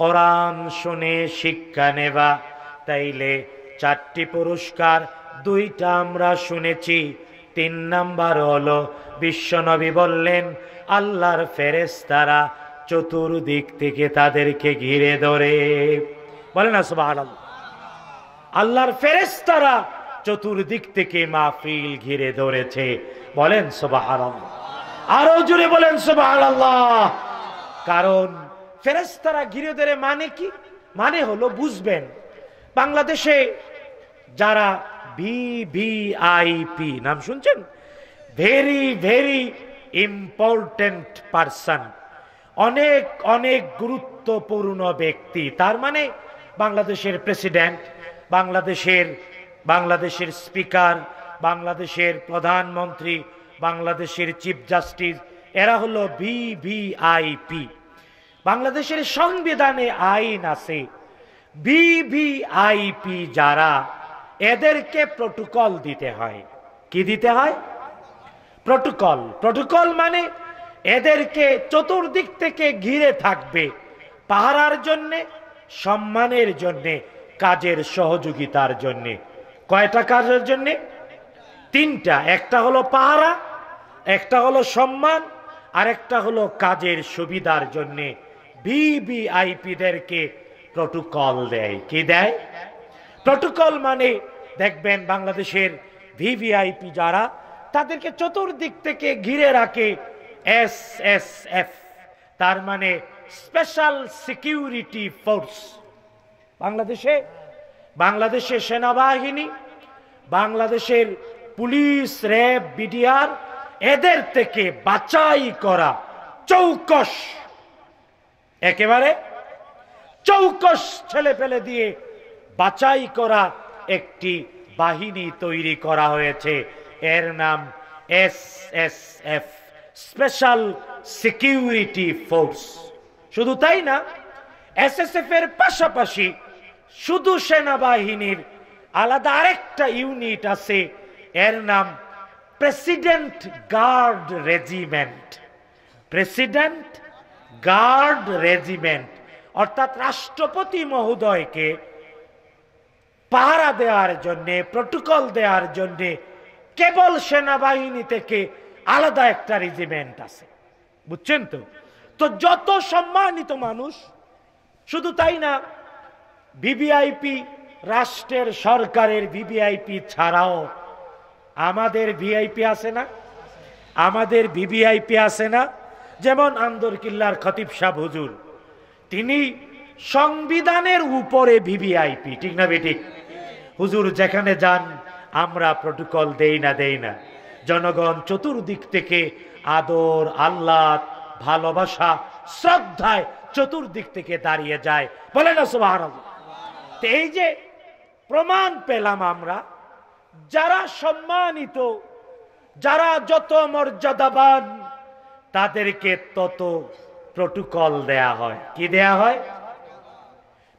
কোরআন শুনে শিক্ষা নেবা তাইলে চারটি পুরস্কার দুইটা আমরা শুনেছি তিন নাম্বার হলো বিশ্বনবী বললেন আল্লাহর ফেরেস্তারা চতুর্দিক থেকে তাদেরকে ঘিরে ধরে বলে না সুবাহ আল্লাহর ফেরেস্তারা চতুর্দিক থেকে মাহফিল ঘিরে ধরেছে বলেন সুবাহ আরো জুড়ে বলেন সুবাহ কারণ ফেরেস্তারা ঘিরে ধরে মানে কি মানে হলো বুঝবেন বাংলাদেশে যারা বিভিআইপি নাম শুনছেন ভেরি ভেরি ইম্পর্টেন্ট পার্সন অনেক অনেক গুরুত্বপূর্ণ ব্যক্তি তার মানে বাংলাদেশের প্রেসিডেন্ট বাংলাদেশের বাংলাদেশের স্পিকার বাংলাদেশের প্রধানমন্ত্রী বাংলাদেশের চিফ জাস্টিস এরা হলো বিভিআইপি বাংলাদেশের সংবিধানে আইন আছে বিভিআইপি যারা এদেরকে প্রোটোকল দিতে হয় কি দিতে হয় প্রোটোকল প্রোটোকল মানে এদেরকে চতুর্দিক থেকে ঘিরে থাকবে পাহারার জন্যে সম্মানের জন্যে কাজের সহযোগিতার জন্যে কয়টা কাজের জন্যে তিনটা একটা হলো পাহারা একটা হলো সম্মান আর একটা হলো কাজের সুবিধার জন্যে ভিভিআইপিদেরকে প্রটোকল দেয় কি দেয় প্রটোকল মানে দেখবেন বাংলাদেশের ভিভিআইপি যারা তাদেরকে চতুর্দিক থেকে ঘিরে রাখে এস এস এফ তার মানে স্পেশাল সিকিউরিটি ফোর্স বাংলাদেশে বাংলাদেশের সেনাবাহিনী বাংলাদেশের পুলিশ র্যাব বিডিআর এদের থেকে বাছাই করা চৌকস একেবারে চৌকস ছেলে ফেলে দিয়ে বাছাই করা একটি বাহিনী তৈরি করা হয়েছে এর নাম S S F special security force শুধু তাই না এসএসএফ এর পাশাপাশি শুধু সেনাবাহিনীর আলাদা আরেকটা ইউনিট আছে এর নাম president guard regiment president guard regiment অর্থাৎ রাষ্ট্রপতি মহোদয়কে পাহারা দেওয়ার জন্যে প্রটোকল দেওয়ার জন্যে কেবল সেনাবাহিনী থেকে আলাদা একটা রেজিমেন্ট আছে বুঝছেন তো তো যত সম্মানিত মানুষ শুধু তাই না ভিভিআইপি রাষ্ট্রের সরকারের ভিভিআইপি ছাড়াও আমাদের ভিআইপি আছে না আমাদের ভিভিআইপি আছে না যেমন আন্দর কিল্লার খতিব সাহ হুজুর তিনি সংবিধানের উপরে ভিভিআইপি ঠিক না বেঠিক হুজুর যেখানে যান আমরা প্রোটোকল দেই না দেই না জনগণ চতুর্দিক থেকে আদর আল্লাহ ভালোবাসা শ্রদ্ধায় চতুর্দিক থেকে দাঁড়িয়ে যায় বলে না সুবাহ এই যে প্রমাণ পেলাম আমরা যারা সম্মানিত যারা যত মর্যাদাবান তাদেরকে তত প্রটোকল দেয়া হয় কি দেয়া হয়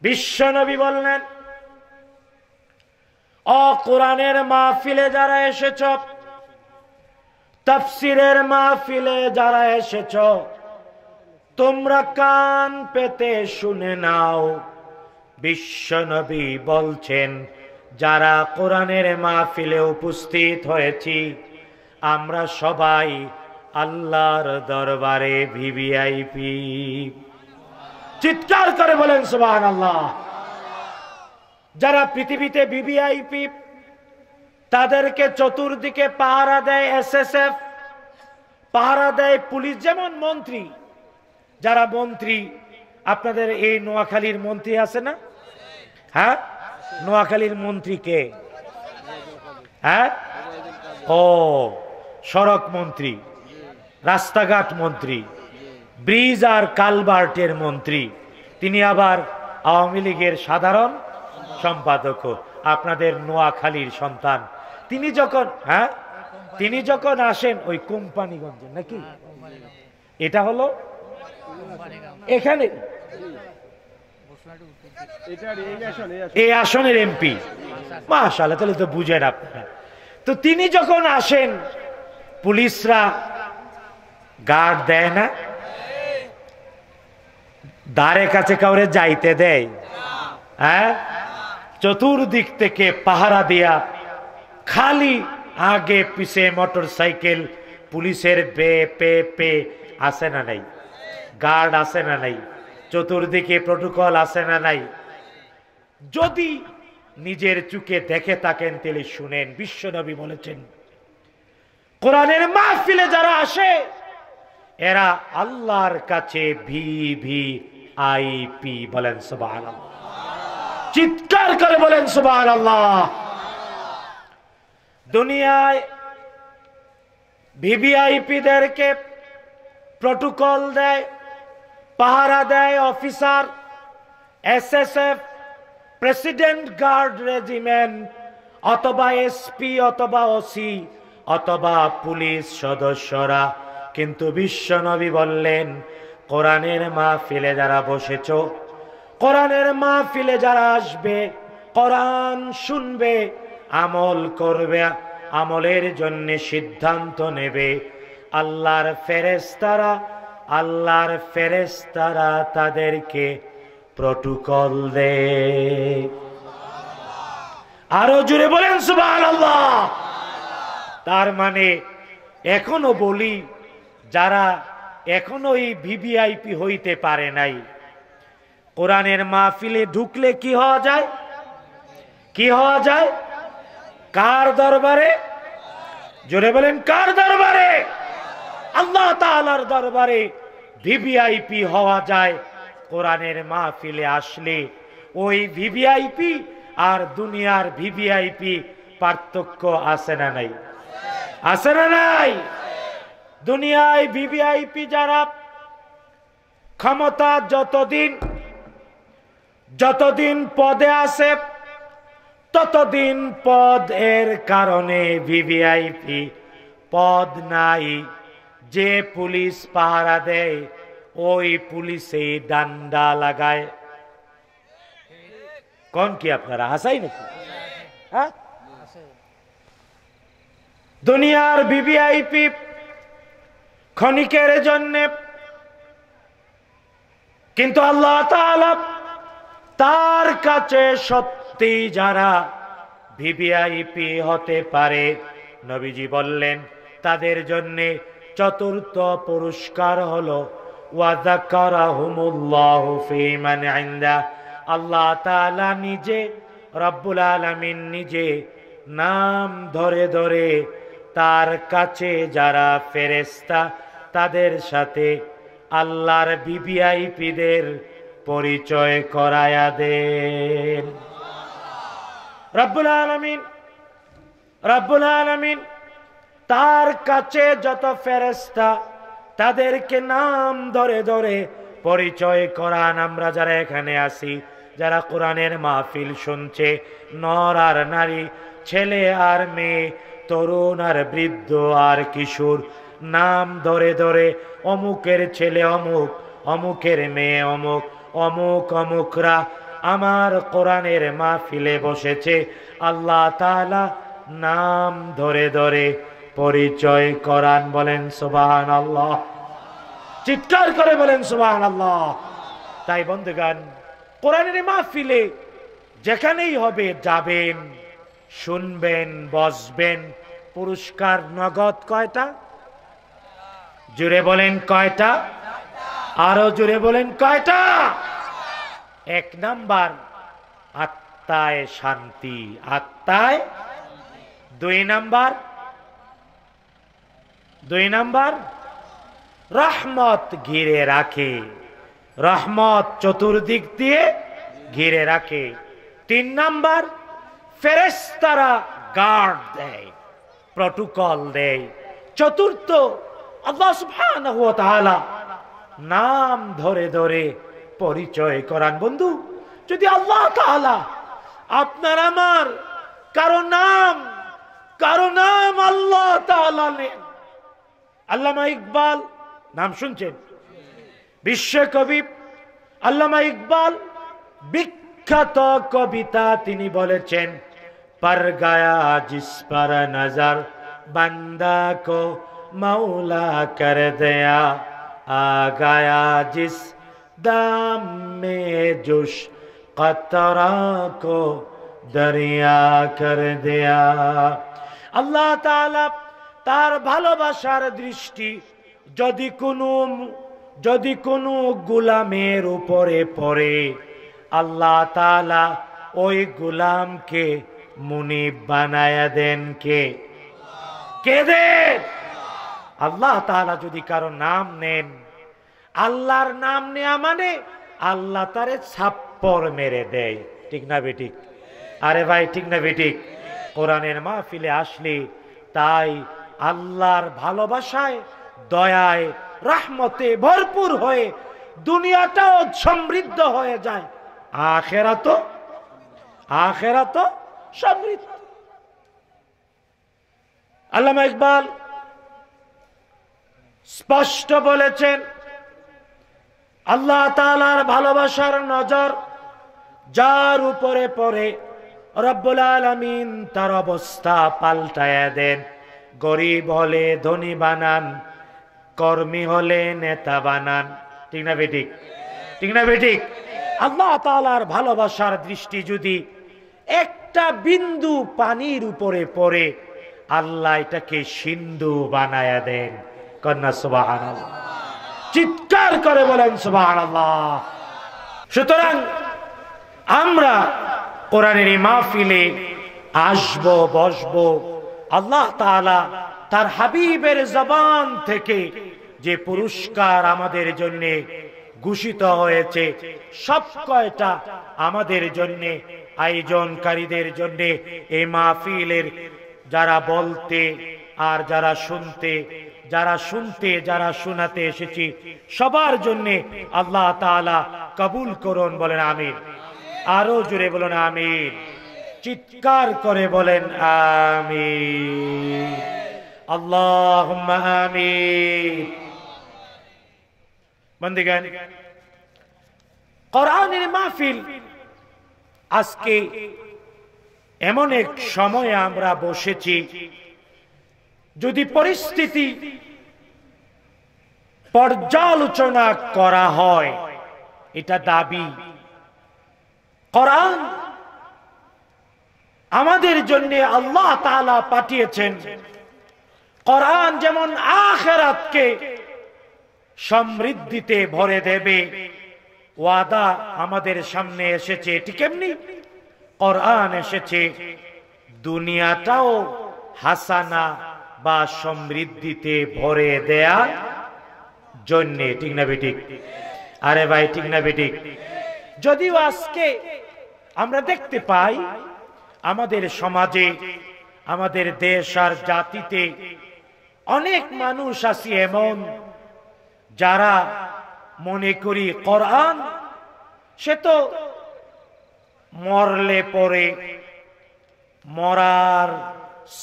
বিশ্বনবী বললেন অ কোরআনের মাহফিলে যারা এসেছ তাফসিরের মাহফিলে যারা এসেছ তোমরা কান পেতে শুনে নাও বিশ্বনবী বলছেন যারা কোরআনের মাহফিলে উপস্থিত হয়েছি আমরা সবাই আল্লাহর দরবারে ভিভিআইপি চিৎকার করে বলেন সুবাহ আল্লাহ যারা পৃথিবীতে ভিভিআইপি তাদেরকে চতুর্দিকে পাহারা দেয় এস এস এফ পাহারা দেয় পুলিশ যেমন মন্ত্রী যারা মন্ত্রী আপনাদের এই নোয়াখালীর মন্ত্রী আছে না হ্যাঁ নোয়াখালীর মন্ত্রী কে হ্যাঁ ও সড়ক মন্ত্রী রাস্তাঘাট মন্ত্রী ব্রিজ আর কালবার্টের মন্ত্রী তিনি আবার আওয়ামী লীগের সাধারণ সম্পাদক আপনাদের নোয়াখালীর সন্তান তিনি যখন হ্যাঁ তিনি যখন আসেন ওই কোম্পানিগঞ্জে নাকি হ্যাঁ, এটা হলো এখানে এই আসনের এমপি মাশাল্লাহ তাহলে তো বুঝেন আপনারা তো তিনি যখন আসেন পুলিশরা গার্ড দেয় না দ্বারে কাছে কাউরে যাইতে দেয় হ্যাঁ চতুর্দিক থেকে পাহারা দিয়া খালি আগে পিছে মোটর সাইকেল পুলিশের বে পে পে আসে না নাই গার্ড আসে না নাই চতুর্দিকে প্রোটোকল আসে না নাই যদি নিজের চুকে দেখে থাকেন তাহলে শুনেন বিশ্বনবী বলেছেন কোরআনের মাহফিলে যারা আসে এরা আল্লাহর কাছে ভি ভি আই পি বলেন সুবহানাল্লাহ চিৎকার করে বলেন সুবহানাল্লাহ আল্লাহ দুনিয়ায় ভিভিআইপিদেরকে প্রোটোকল দেয় পাহারা দেয় officer SSF president guard regiment অথবা এসপি অথবা ওসি অথবা পুলিশ সদস্যরা কিন্তু বিশ্বনবী বললেন কোরআনের মাহফিলে যারা বসেছ কোরআনের মাহফিলে যারা আসবে কোরআন শুনবে আমল করবে আমলের জন্য সিদ্ধান্ত নেবে আল্লাহর ফেরেস্তারা আল্লাহর ফেরেস্তারা তাদেরকে প্রটোকল দে আরো জুড়ে বলেন সুবাহ তার মানে এখনো বলি যারা এখনো এই ভিভিআইপি হইতে পারে নাই কোরআনের মাহফিলে ঢুকলে কি হওয়া যায় কি হওয়া যায় কার দরবারে জোরে বলেন কার দরবারে আল্লাহ তালার দরবারে ভিভিআইপি হওয়া যায় কোরআনের মাহফিলে আসলে ওই ভিভিআইপি আর দুনিয়ার ভিভিআইপি পার্থক্য আছে না নাই আছে না নাই দুনিয়ায় ভিভিআইপি যারা ক্ষমতা যতদিন যতদিন পদে আছে ততদিন পদ এর কারণে ভিভিআইপি পদ নাই যে পুলিশ পাহারা দেয় ওই পুলিশে ডান্ডা লাগায় কোন কি আপনারা হাসাই নাকি হ্যাঁ? দুনিয়ার ভিভিআইপি ক্ষণিকের জন্যে কিন্তু আল্লাহ তার কাছে সত্য সত্যি যারা ভিভিআইপি হতে পারে নবীজি বললেন তাদের জন্য চতুর্থ পুরস্কার হলো আল্লাহ নিজে রব্বুল আলমিন নিজে নাম ধরে ধরে তার কাছে যারা ফেরেস্তা তাদের সাথে আল্লাহর বিবিআইপিদের পরিচয় করায়া দেন রব্বুল আলমিন রব্বুল আলমিন তার কাছে যত ফেরেস্তা তাদেরকে নাম ধরে ধরে পরিচয় করান আমরা যারা এখানে আসি যারা কোরআনের মাহফিল শুনছে নর আর নারী ছেলে আর মেয়ে তরুণ আর বৃদ্ধ আর কিশোর নাম ধরে ধরে অমুকের ছেলে অমুক অমুকের মেয়ে অমুক অমুক অমুকরা আমার কোরআনের মাহফিলে বসেছে আল্লাহ তালা নাম ধরে ধরে পরিচয় করান বলেন সুবাহান আল্লাহ চিৎকার করে বলেন সুবাহান আল্লাহ তাই বন্ধুগান কোরআনের মাহফিলে যেখানেই হবে যাবেন শুনবেন বসবেন পুরস্কার নগদ কয়টা জুড়ে বলেন কয়টা আরো জুড়ে বলেন কয়টা এক নাম্বার আত্মায় শান্তি আত্মায় দুই নাম্বার দুই নাম্বার রহমত ঘিরে রাখে রহমত চতুর্দিক দিয়ে ঘিরে রাখে তিন নাম্বার ফেরেস্তারা গার্ড দেয় প্রটোকল দেয় চতুর্থ নাম ধরে ধরে পরিচয় করান বন্ধু যদি আল্লাহ তাহলা আপনার আমার কারো নাম কারো নাম আল্লাহ তাহলা নেন আল্লামা ইকবাল নাম শুনছেন বিশ্বকবি আল্লামা ইকবাল বিখ্যাত কবিতা তিনি বলেছেন পর গায়া কো কর দেয়া আ জিস দামে میں جوش قطرہ کو دریا আল্লাহ তালা তার ভালোবাসার দৃষ্টি যদি কোনো যদি কোনো গোলামের উপরে পড়ে আল্লাহ তালা ওই গোলামকে মুনিব বানায়া দেন কে কে দেন আল্লাহ তালা যদি কারো নাম নেন আল্লাহর নাম নেয়া মানে আল্লাহ তারে ছাপ্পর মেরে দেয় ঠিক না বেটিক আরে ভাই ঠিক না বেটিক কোরআনের মাহফিলে আসলে তাই আল্লাহর ভালোবাসায় দয়ায় রাহমতে ভরপুর হয়ে দুনিয়াটাও সমৃদ্ধ হয়ে যায় আখেরা তো আখেরা তো সমৃদ্ধ আল্লামা ইকবাল স্পষ্ট বলেছেন আল্লাহ তালার ভালোবাসার নজর যার উপরে পড়ে রব্বুল আলমিন তার অবস্থা পাল্টায়া দেন গরিব হলে ধনী বানান কর্মী হলে নেতা বানান ঠিক না বেটিক ঠিক না বেটিক আল্লাহ তালার ভালোবাসার দৃষ্টি যদি একটা বিন্দু পানির উপরে পড়ে আল্লাহ এটাকে সিন্ধু বানায়া দেন কন্যা সুবাহ চিৎকার করে বলেন সুবাহ সুতরাং আমরা কোরআনের মাহফিলে আসব বসব আল্লাহ তার হাবিবের জবান থেকে যে পুরস্কার আমাদের জন্য ঘোষিত হয়েছে সব কয়টা আমাদের জন্য আয়োজনকারীদের জন্য এই মাহফিলের যারা বলতে আর যারা শুনতে যারা শুনতে যারা শোনাতে এসেছি সবার জন্য আল্লাহ তালা কবুল করুন বলেন আমির আরো জুড়ে বলুন আমির চিৎকার করে বলেন আমি আল্লাহ আমির বন্দিগান করানের মাহফিল আজকে এমন এক সময়ে আমরা বসেছি যদি পরিস্থিতি পর্যালোচনা করা হয় এটা দাবি করান আমাদের জন্য আল্লাহ তালা পাঠিয়েছেন করান যেমন আখেরাতকে সমৃদ্ধিতে ভরে দেবে ওয়াদা আমাদের সামনে এসেছে এটি কেমনি করান এসেছে দুনিয়াটাও হাসানা বা সমৃদ্ধিতে ভরে দেয়া জন্যে ঠিক না বেটিক আরে ভাই ঠিক না বেটিক যদিও আজকে আমরা দেখতে পাই আমাদের সমাজে আমাদের দেশ আর জাতিতে অনেক মানুষ আছি এমন যারা মনে করি কোরআন সে তো মরলে পরে মরার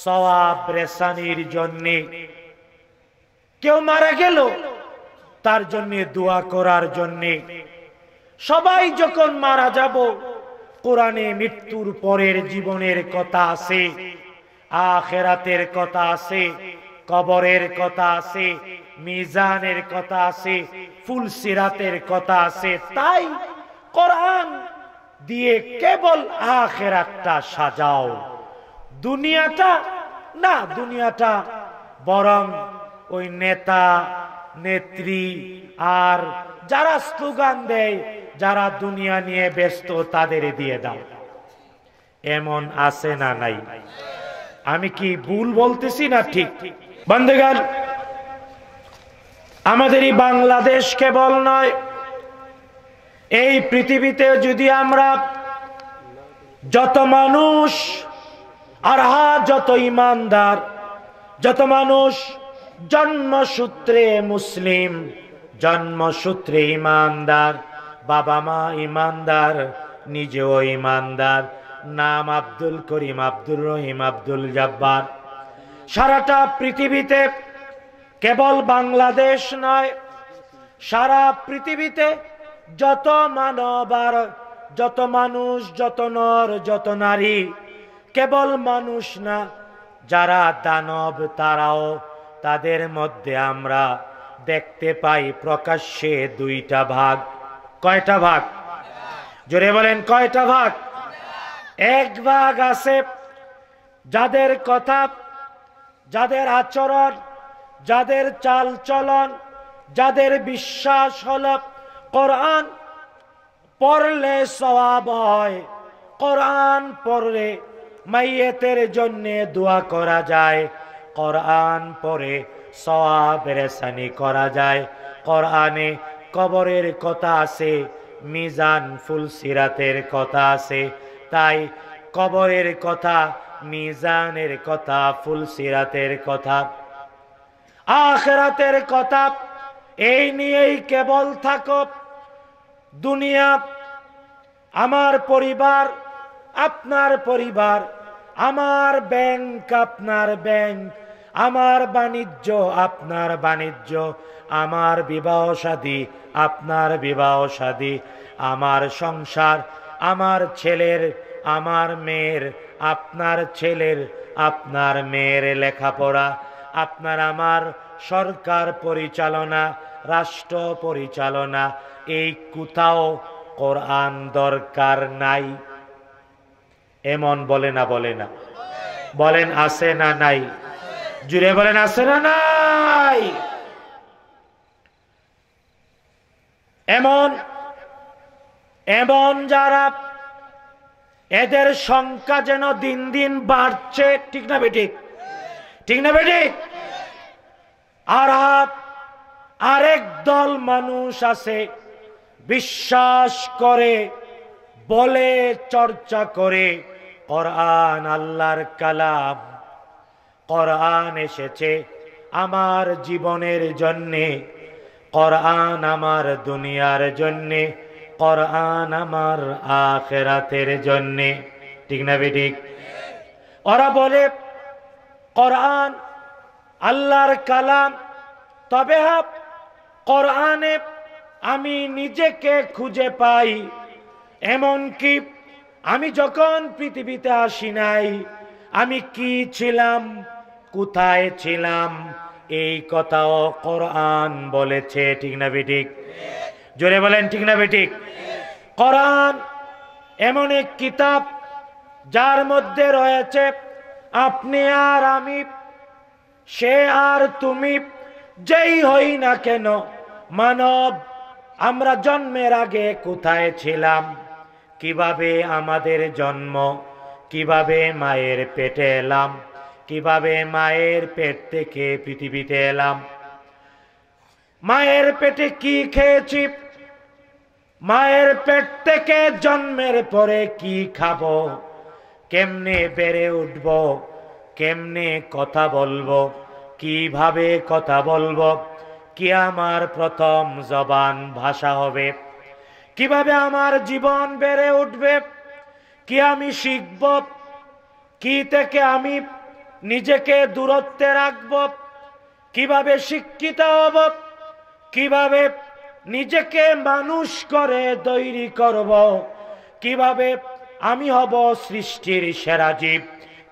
সওয়াব রেসানির জন্য কেউ মারা গেল তার জন্য দোয়া করার জন্য সবাই যখন মারা যাব কোরআনে মৃত্যুর পরের জীবনের কথা আছে আখেরাতের কথা আছে কবরের কথা আছে মিজানের কথা আছে ফুল সিরাতের কথা আছে তাই কোরআন দিয়ে কেবল আখেরাতটা সাজাও দুনিয়াটা না দুনিয়াটা বরং ওই নেতা নেত্রী আর যারা স্লোগান দেয় যারা দুনিয়া নিয়ে ব্যস্ত তাদের দিয়ে দাও এমন আছে না নাই আমি কি ভুল বলতেছি না ঠিক বন্ধুগান আমাদের এই বাংলাদেশ কেবল নয় এই পৃথিবীতে যদি আমরা যত মানুষ আর হা যত ইমানদার যত মানুষ জন্মসূত্রে মুসলিম জন্মসূত্রে ইমানদার বাবা মা ইমানদার নিজেও ইমানদার নাম আব্দুল করিম আব্দুল রহিম আব্দুল জব্বার সারাটা পৃথিবীতে কেবল বাংলাদেশ নয় সারা পৃথিবীতে যত মানব আর যত মানুষ যত নর যত নারী কেবল মানুষ না যারা দানব তারাও তাদের মধ্যে আমরা দেখতে পাই প্রকাশ্যে দুইটা ভাগ কয়টা ভাগ জোরে বলেন কয়টা ভাগ এক ভাগ আছে যাদের কথা যাদের আচরণ যাদের চাল চলন যাদের বিশ্বাস হল কোরআন পড়লে সবাব হয় কোরআন পড়লে মাইয়েতের জন্য দোয়া করা যায় কোরআন পরে সানি করা যায় কোরআনে কবরের কথা আছে মিজান ফুল সিরাতের কথা আছে তাই কবরের কথা মিজানের কথা ফুল সিরাতের কথা আখেরাতের কথা এই নিয়েই কেবল থাকব দুনিয়া আমার পরিবার আপনার পরিবার আমার ব্যাংক আপনার ব্যাংক আমার বাণিজ্য আপনার বাণিজ্য আমার বিবাহ সাদী আপনার বিবাহ সাদী আমার সংসার আমার ছেলের আমার মেয়ের আপনার ছেলের আপনার মেয়ের লেখাপড়া আপনার আমার সরকার পরিচালনা রাষ্ট্র পরিচালনা এই কোথাও কোরআন দরকার নাই এমন বলে না বলে না বলেন আছে না নাই জুড়ে বলেন আছে না নাই এমন এমন যারা এদের সংখ্যা যেন দিন দিন বাড়ছে ঠিক না বেটি ঠিক না বেটি আর আরেক দল মানুষ আছে বিশ্বাস করে বলে চর্চা করে কোরআন আল্লাহর কালাম কোরআন এসেছে আমার জীবনের জন্যে কোরআন আমার দুনিয়ার জন্যে কোরআন আমার আখেরাতের জন্যে ঠিক না ঠিক ওরা বলে কোরআন আল্লাহর কালাম তবে হাব কোরআনে আমি নিজেকে খুঁজে পাই এমনকি আমি যখন পৃথিবীতে আসি নাই আমি কি ছিলাম কোথায় ছিলাম এই কথাও কোরআন বলেছে ঠিক না বেটিক জোরে বলেন ঠিক না বেটিক কোরআন এমন এক কিতাব যার মধ্যে রয়েছে আপনি আর আমি সে আর তুমি যেই হই না কেন মানব আমরা জন্মের আগে কোথায় ছিলাম কিভাবে আমাদের জন্ম কিভাবে মায়ের পেটে এলাম কিভাবে মায়ের পেট থেকে পৃথিবীতে এলাম মায়ের পেটে কি খেয়েছি মায়ের পেট থেকে জন্মের পরে কি খাব কেমনে বেড়ে উঠব কেমনে কথা বলবো কিভাবে কথা বলবো কি আমার প্রথম জবান ভাষা হবে কিভাবে আমার জীবন বেড়ে উঠবে কি আমি শিখব কি থেকে আমি নিজেকে দূরত্বে রাখব কিভাবে শিক্ষিত হব কিভাবে নিজেকে মানুষ করে তৈরি করব কিভাবে আমি হব সৃষ্টির সেরা জীব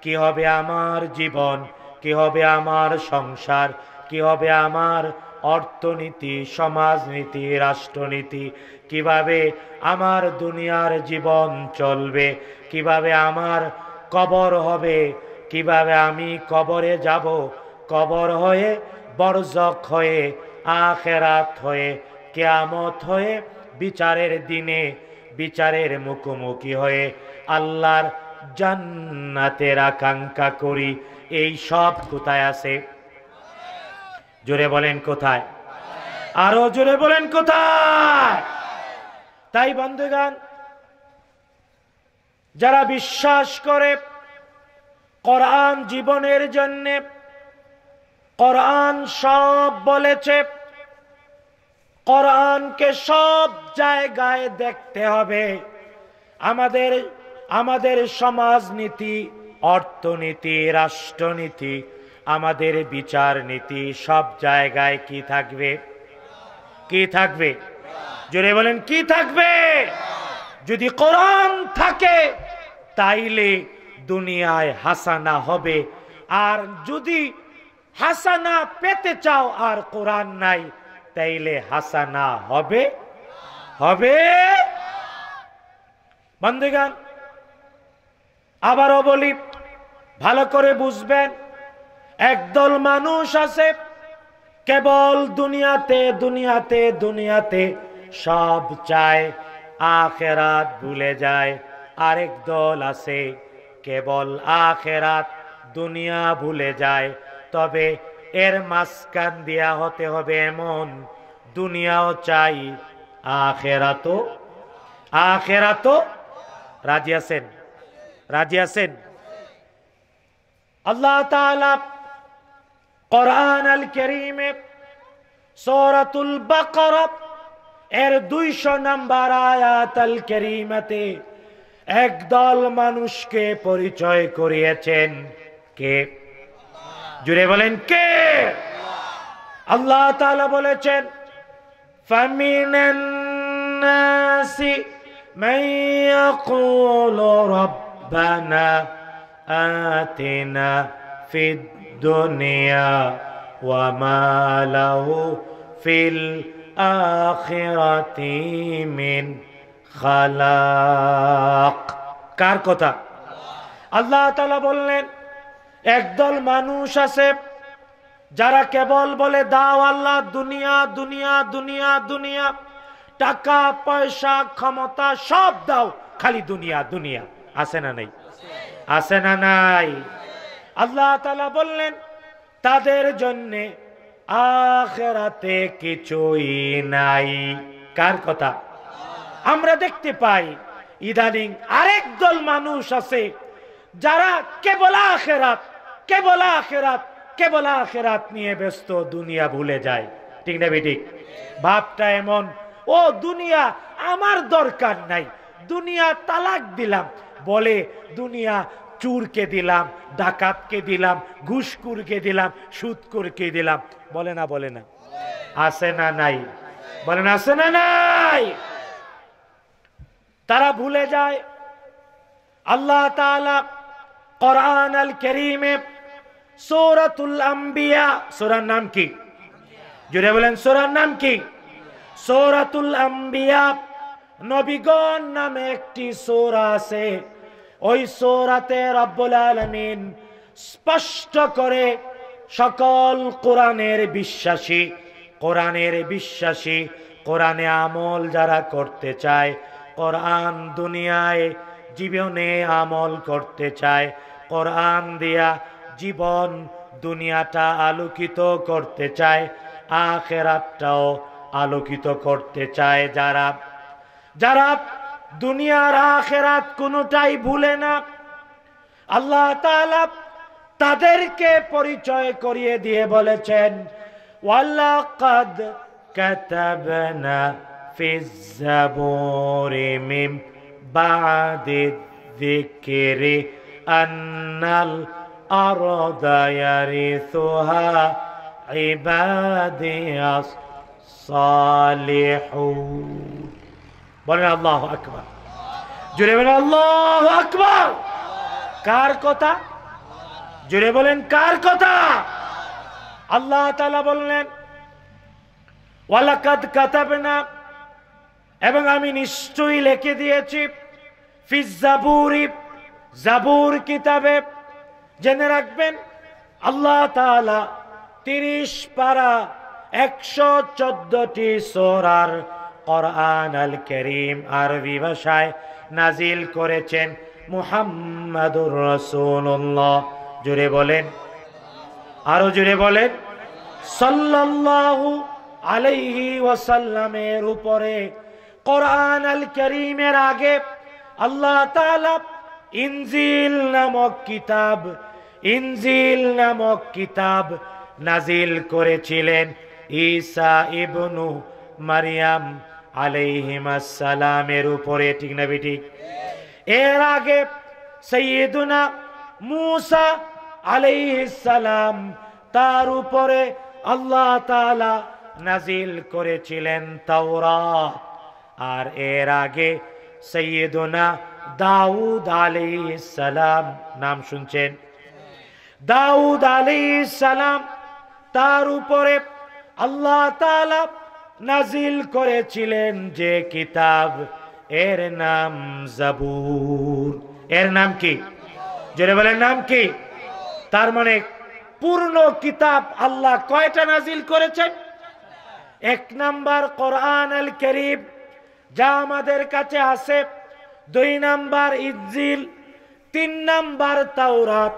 কি হবে আমার জীবন কি হবে আমার সংসার কি হবে আমার অর্থনীতি সমাজনীতি রাষ্ট্রনীতি কিভাবে আমার দুনিয়ার জীবন চলবে কিভাবে আমার কবর হবে কিভাবে আমি কবরে যাব কবর হয়ে বরজক হয়ে আখেরাত হয়ে কেয়ামত হয়ে বিচারের দিনে বিচারের মুখোমুখি হয়ে আল্লাহর জান্নাতের আকাঙ্ক্ষা করি এই সব কোথায় আছে জোরে বলেন কোথায় আরো জোরে বলেন কোথায় তাই বন্ধুগান যারা বিশ্বাস করে কোরআন জীবনের জন্য কোরআন সব বলেছে কোরআনকে সব জায়গায় দেখতে হবে আমাদের আমাদের সমাজনীতি অর্থনীতি রাষ্ট্রনীতি আমাদের বিচার নীতি সব জায়গায় কি থাকবে কি থাকবে জোরে বলেন কি থাকবে যদি কোরআন থাকে তাইলে দুনিয়ায় হাসানা হবে আর যদি হাসানা পেতে চাও আর কোরআন নাই তাইলে হাসানা হবে হবে বন্ধুগান আবারও বলি ভালো করে বুঝবেন একদল মানুষ আছে কেবল দুনিয়াতে দুনিয়াতে দুনিয়াতে সব চায় আখেরাত ভুলে যায় আরেক দল আছে কেবল আখেরাত দুনিয়া ভুলে যায় তবে এর মাঝখান দিয়া হতে হবে এমন দুনিয়াও চাই আখেরাত আখেরাত রাজি আছেন রাজি আছেন আল্লাহ তালা কোরআন আল কেরিমে সৌরাতুল বাকরব এর দুইশো নাম্বার আয়াত আল করিমাতে একদল মানুষকে পরিচয় করিয়েছেন কে জুড়ে বলেন কে আল্লাহ তাআলা বলেছেন ফামিনান্নাসি মান ইয়াকুলু রাব্বানা আতিনা ফিদ الدنيا وما له في الآخرة من খালাক কার কথা আল্লাহ তালা বললেন একদল মানুষ আছে যারা কেবল বলে দাও আল্লাহ দুনিয়া দুনিয়া দুনিয়া দুনিয়া টাকা পয়সা ক্ষমতা সব দাও খালি দুনিয়া দুনিয়া আছে না নাই আছে না নাই আল্লাহ তালা বললেন তাদের জন্যে আখেরাতে কিছুই নাই কার কথা আমরা দেখতে পাই ইদানিং আরেক দল মানুষ আছে যারা কেবল আখেরাত কেবল আখেরাত কেবল আখেরাত নিয়ে ব্যস্ত দুনিয়া ভুলে যায় ঠিক না ঠিক ভাবটা এমন ও দুনিয়া আমার দরকার নাই দুনিয়া তালাক দিলাম বলে দুনিয়া চুরকে দিলাম ডাকাতকে দিলাম ঘুষকুরকে দিলাম কে দিলাম বলে না বলে না আছে না নাই বলেন আছে না নাই তারা ভুলে যায় আল্লাহ তাআলা কোরআন আল কেরিমে সূরাতুল আম্বিয়া সূরার নাম কি জুড়ে বলেন সূরার নাম কি সূরাতুল আম্বিয়া নবীগণ নামে একটি সূরা আছে ওই সোরাতে রব্বুল আলমিন স্পষ্ট করে সকল কোরআনের বিশ্বাসী কোরআনের বিশ্বাসী কোরআনে আমল যারা করতে চায় কোরআন দুনিয়ায় জীবনে আমল করতে চায় কোরআন দিয়া জীবন দুনিয়াটা আলোকিত করতে চায় আখেরাতটাও আলোকিত করতে চায় যারা যারা দুনিয়ার আখেরাত কোনোটাই ভুলে না আল্লাহ তাদেরকে পরিচয় করিয়ে দিয়ে বলেছেন আন্নাল ইবাদিয়াস সালিহুন বলেন আল্লাহ আকবর জুড়ে বলেন আল্লাহ আকবর কার কথা জুড়ে বলেন কার কথা আল্লাহ তালা বললেন ওয়ালাকাত কাতাবে না এবং আমি নিশ্চয়ই লিখে দিয়েছি ফিজাবুরি জাবুর কিতাবে জেনে রাখবেন আল্লাহ তালা তিরিশ পারা একশো চোদ্দটি সোরার কোরআন আল করিম আরবি ভাষায় নাজিল করেছেন মুহাম্মাদুর রসুল্লাহ জুড়ে বলেন আরো জুড়ে বলেন সাল্লাল্লাহু আলাইহি ওয়াসাল্লামের উপরে কোরআন আল করিমের আগে আল্লাহ তাআলা ইনজিল নামক কিতাব ইনজিল নামক কিতাব নাজিল করেছিলেন ঈসা ইবনু মারিয়াম আলাইহিমাসালামের উপরে ঠিক না ঠিক এর আগে সৈয়দুনা মুসা আলাইহিসালাম তার উপরে আল্লাহ তালা নাজিল করেছিলেন তাওরাত আর এর আগে সৈয়দুনা দাউদ আলাইহিসালাম নাম শুনছেন দাউদ আলাইহিসালাম তার উপরে আল্লাহ তাআলা নাজিল করেছিলেন যে কিতাব এর নাম জাবুর এর নাম কি জোরে বলেন নাম কি তার মানে পূর্ণ কিতাব আল্লাহ কয়টা নাজিল করেছেন এক নাম্বার কোরআন আল করিব যা আমাদের কাছে আছে দুই নাম্বার ইজিল তিন নাম্বার তাওরাত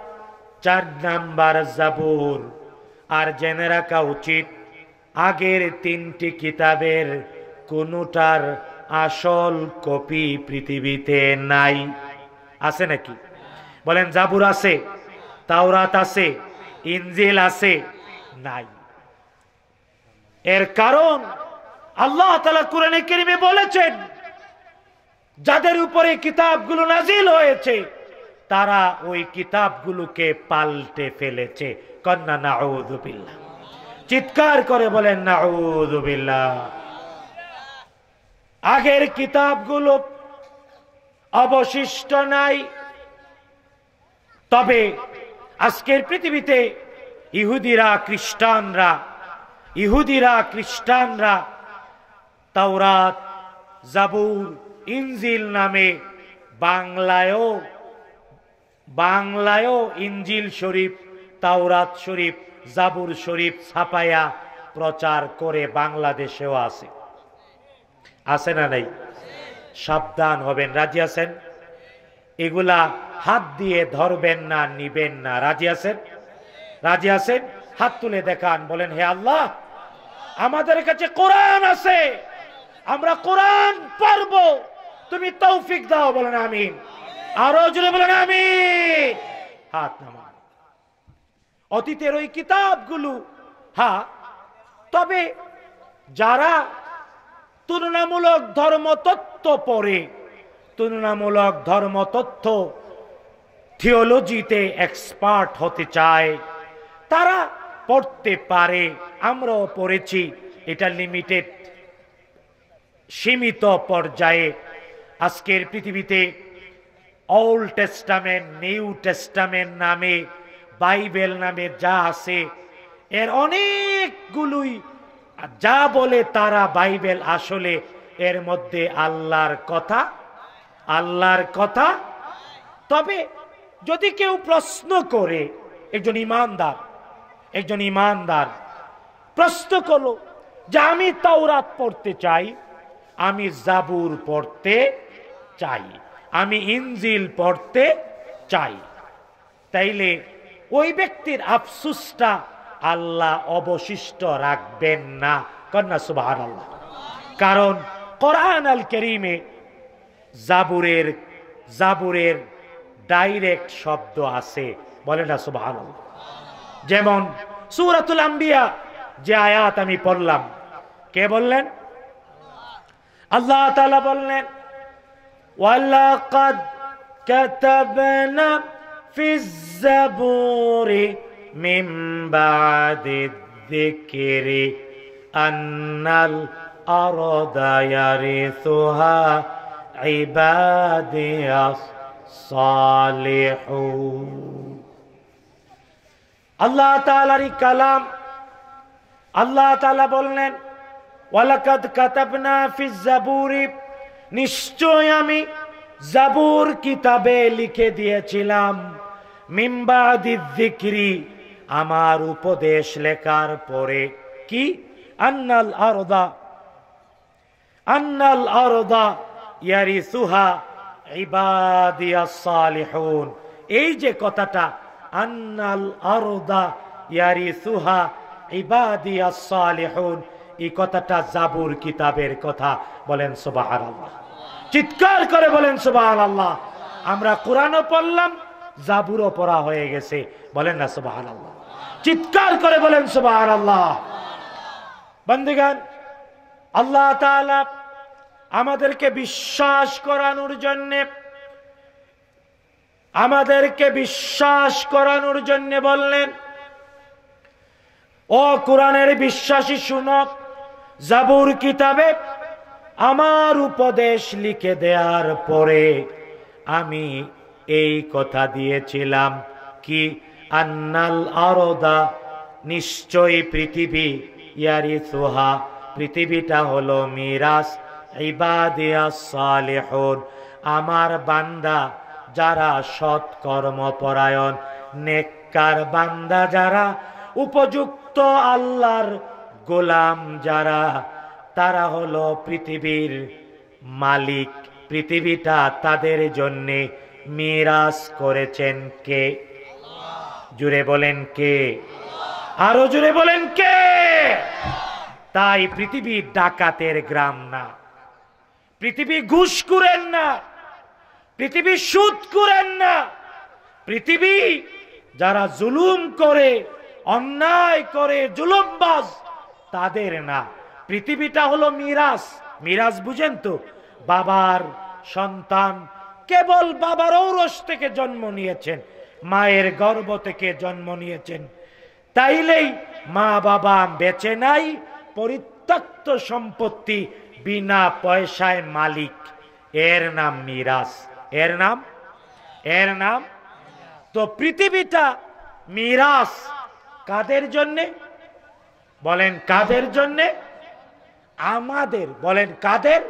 চার নাম্বার জাবুর আর জেনে রাখা উচিত আগের তিনটি কিতাবের কোনটার আসল কপি পৃথিবীতে নাই আছে নাকি বলেন জাবুর আছে তাওরাত আছে ইঞ্জিল আছে নাই এর কারণ আল্লাহ তালা কোরআনে কেরিমে বলেছেন যাদের উপরে কিতাবগুলো নাজিল হয়েছে তারা ওই কিতাবগুলোকে পাল্টে ফেলেছে কন্যা না চিৎকার করে বলেন না আগের কিতাবগুলো অবশিষ্ট নাই তবে আজকের পৃথিবীতে ইহুদিরা খ্রিস্টানরা ইহুদিরা খ্রিস্টানরা তাওরাত জাবুর ইঞ্জিল নামে বাংলায়ও বাংলায়ও ইঞ্জিল শরীফ তাওরাত শরীফ জাবুর শরীফ ছাপাইয়া প্রচার করে বাংলাদেশেও আছে আছে না নাই সাবধান হবেন রাজি আছেন এগুলা হাত দিয়ে ধরবেন না নিবেন না রাজি আছেন রাজি আছেন হাত তুলে দেখান বলেন হে আল্লাহ আমাদের কাছে কোরআন আছে আমরা কোরআন পারব তুমি তৌফিক দাও বলেন আমিন আরো জুড়ে বলেন আমি হাত নামা অতীতের ওই কিতাবগুলো হ্যাঁ তবে যারা তুলনামূলক ধর্মতত্ত্ব পড়ে তুলনামূলক ধর্মতত্ত্ব থিওলজিতে এক্সপার্ট হতে চায় তারা পড়তে পারে আমরাও পড়েছি এটা লিমিটেড সীমিত পর্যায়ে আজকের পৃথিবীতে ওল্ড টেস্টামেন্ট নিউ টেস্টামেন্ট নামে বাইবেল নামে যা আছে এর অনেকগুলোই যা বলে তারা বাইবেল আসলে এর মধ্যে আল্লাহর কথা আল্লাহর কথা তবে যদি কেউ প্রশ্ন করে একজন ইমানদার একজন ইমানদার প্রশ্ন করলো যে আমি তাওরাত পড়তে চাই আমি জাবুর পড়তে চাই আমি ইনজিল পড়তে চাই তাইলে ওই ব্যক্তির আফসুসটা আল্লাহ অবশিষ্ট রাখবেন না কন্যা সুবাহ আল্লাহ কারণ কোরআন আল কেরিমে জাবুরের জাবুরের ডাইরেক্ট শব্দ আছে বলে না সুবাহ যেমন সুরাতুল আম্বিয়া যে আয়াত আমি পড়লাম কে বললেন আল্লাহ তালা বললেন ওয়াল্লাকাদ না في الزبور من بعد الذكر أن الأرض يرثها عبادي الصالحون আল্লাহ তালারি কালাম আল্লাহ তালা বললেন ওয়ালাকাত কাতাবনা ফিজ জাবুরি নিশ্চয় আমি জাবুর কিতাবে লিখে দিয়েছিলাম মিম্বাদিদিক্রি আমার উপদেশ লেখার পরে কি আন্নাল আরদা আন্নাল আরদা ইয়ারি সুহা ইবাদিয়াসালিহুন এই যে কথাটা আন্নাল আরদা ইয়ারি সুহা ইবাদিয়াসালিহুন এই কথাটা জাবুর কিতাবের কথা বলেন সুবাহ চিৎকার করে বলেন সুবাহ আমরা কোরআনও পড়লাম যা পরা হয়ে গেছে বলেন না সুবাহান আল্লাহ চিৎকার করে বলেন সুবাহান আল্লাহ বন্দিগান আল্লাহ আমাদেরকে বিশ্বাস করানোর জন্য আমাদেরকে বিশ্বাস করানোর জন্য বললেন ও কোরআনের বিশ্বাসী শুনক জাবুর কিতাবে আমার উপদেশ লিখে দেওয়ার পরে আমি এই কথা দিয়েছিলাম কি আন্নাল আরদা নিশ্চয়ই পৃথিবী ইয়ারি সোহা পৃথিবীটা হলো মিরাস ইবাদিয়া আমার বান্দা যারা সৎ কর্মপরায়ণ নেককার বান্দা যারা উপযুক্ত আল্লাহর গোলাম যারা তারা হলো পৃথিবীর মালিক পৃথিবীটা তাদের জন্যে মিরাজ করেছেন কে জুড়ে বলেন কে আরো জুড়ে বলেন কে তাই পৃথিবী ডাকাতের গ্রাম না পৃথিবী ঘুষ করেন না পৃথিবী সুদ করেন না পৃথিবী যারা জুলুম করে অন্যায় করে জুলুমবাজ তাদের না পৃথিবীটা হলো মিরাজ মিরাজ বুঝেন তো বাবার সন্তান কেবল বাবার ঔরস থেকে জন্ম নিয়েছেন মায়ের গর্ব থেকে জন্ম নিয়েছেন তাইলেই মা বাবা বেঁচে নাই পরিত্যক্ত সম্পত্তি বিনা পয়সায় মালিক এর নাম মিরাজ এর নাম এর নাম তো পৃথিবীটা মিরাজ কাদের জন্যে বলেন কাদের জন্যে আমাদের বলেন কাদের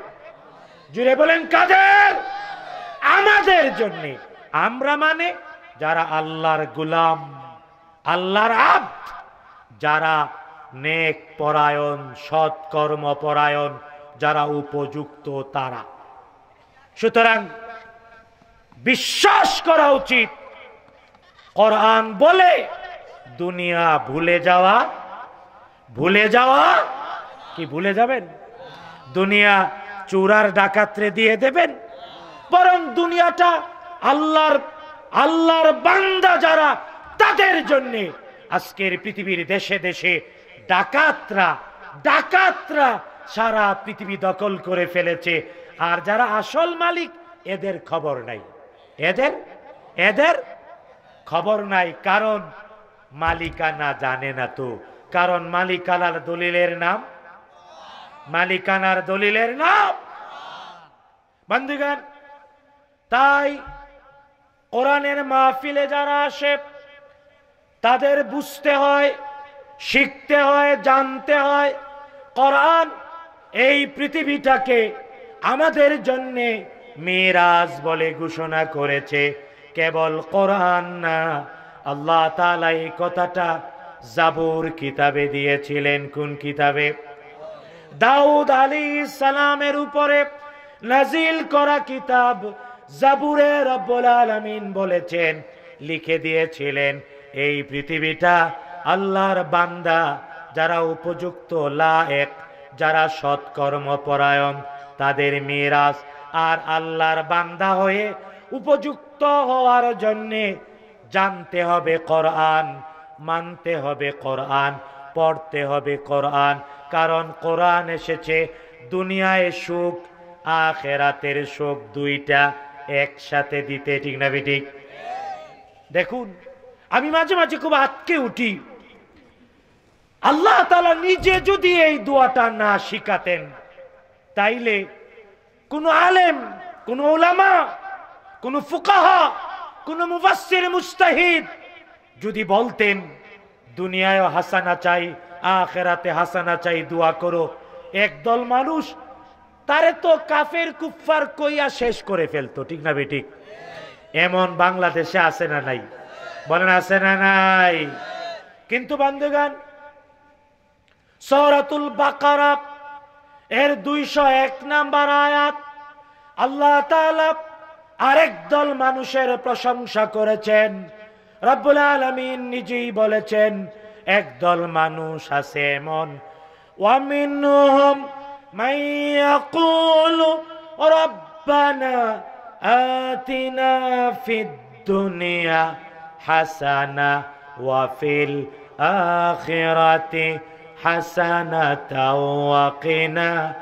জুড়ে বলেন কাদের আমাদের জন্য আমরা মানে যারা আল্লাহর গুলাম আল্লাহর আব যারা নেক পরায়ণ সৎকর্ম পরায়ণ যারা উপযুক্ত তারা সুতরাং বিশ্বাস করা উচিত কোরআন বলে দুনিয়া ভুলে যাওয়া ভুলে যাওয়া কি ভুলে যাবেন দুনিয়া চূড়ার ডাকাতরে দিয়ে দেবেন বরং দুনিয়াটা আল্লাহর আল্লাহর বান্দা যারা তাদের জন্য আজকের পৃথিবীর দেশে দেশে ডাকাতরা ডাকাতরা সারা পৃথিবী দখল করে ফেলেছে আর যারা আসল মালিক এদের খবর নাই এদের এদের খবর নাই কারণ মালিকানা জানে না তো কারণ মালিকানার দলিলের নাম মালিকানার দলিলের নাম বন্ধুগান তাই কোরআনের মাহফিলে যারা আসে তাদের বুঝতে হয় শিখতে হয় জানতে হয় কোরআন এই পৃথিবীটাকে আমাদের জন্যে মেরাজ বলে ঘোষণা করেছে কেবল কোরআন না আল্লাহ তালা এই কথাটা জাবুর কিতাবে দিয়েছিলেন কোন কিতাবে দাউদ আলী সালামের উপরে নাজিল করা কিতাব জাবুরে রব্বুল আলমিন বলেছেন লিখে দিয়েছিলেন এই পৃথিবীটা আল্লাহর বান্দা যারা উপযুক্ত লায়েক যারা সৎকর্ম পরায়ণ তাদের মিরাজ আর আল্লাহর বান্দা হয়ে উপযুক্ত হওয়ার জন্যে জানতে হবে কোরআন মানতে হবে কোরআন পড়তে হবে কোরআন কারণ কোরআন এসেছে দুনিয়ায় সুখ আখেরাতের সুখ দুইটা একসাথে দিতে ঠিক না ঠিক দেখুন আমি মাঝে মাঝে খুব আটকে উঠি আল্লাহ তালা নিজে যদি এই দোয়াটা না শিখাতেন তাইলে কোন আলেম কোন ওলামা কোন ফুকাহা কোন মুবাসির মুস্তাহিদ যদি বলতেন দুনিয়ায় হাসানা চাই আখেরাতে হাসানা চাই দোয়া করো একদল মানুষ তারে তো কাফের কুফফার কইয়া শেষ করে ফেলতো ঠিক না বেঠিক এমন বাংলাদেশে আছে না নাই বলেন আছে না নাই কিন্তু বন্ধুগান সৌরাতুল বাকারা এর দুইশো এক নাম্বার আয়াত আল্লাহ আরেক দল মানুষের প্রশংসা করেছেন রব্বুল আলমিন নিজেই বলেছেন একদল মানুষ আছে এমন ওয়ামিন من يقول ربنا آتنا في الدنيا حسنة وفي الآخرة حسنة وقنا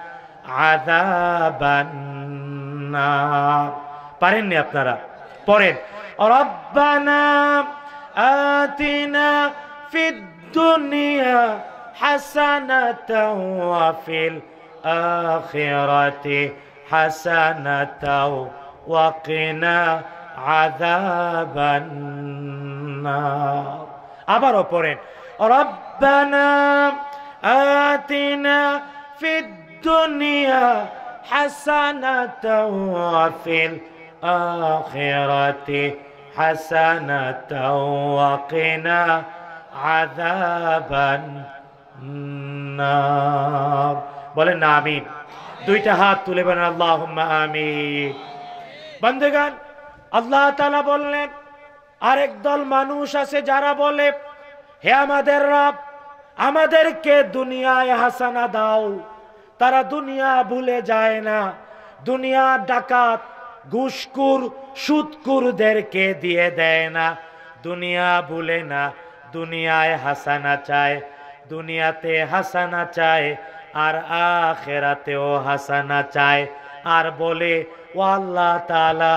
عذاب النار পারেননি আপনারা পড়েন ربنا آتنا في الدنيا حسنة وفي الآخرة الآخرة حسنة وقنا عذاب النار أبرو بورين ربنا آتنا في الدنيا حسنة وفي الآخرة حسنة وقنا عذاب النار বলেন না আমিন দুইটা হাত তুলে বলেন আল্লাহ আমিন বন্ধুগান আল্লাহ তালা বললেন আরেক দল মানুষ আছে যারা বলে হে আমাদের রব আমাদেরকে দুনিয়ায় হাসানা দাও তারা দুনিয়া ভুলে যায় না দুনিয়া ডাকাত ঘুষকুর সুৎকুরদেরকে দিয়ে দেয় না দুনিয়া ভুলে না দুনিয়ায় হাসানা চায় দুনিয়াতে হাসানা চায় আর আখেরাতেও হাসানা চায় আর বলে ও আল্লাহ তালা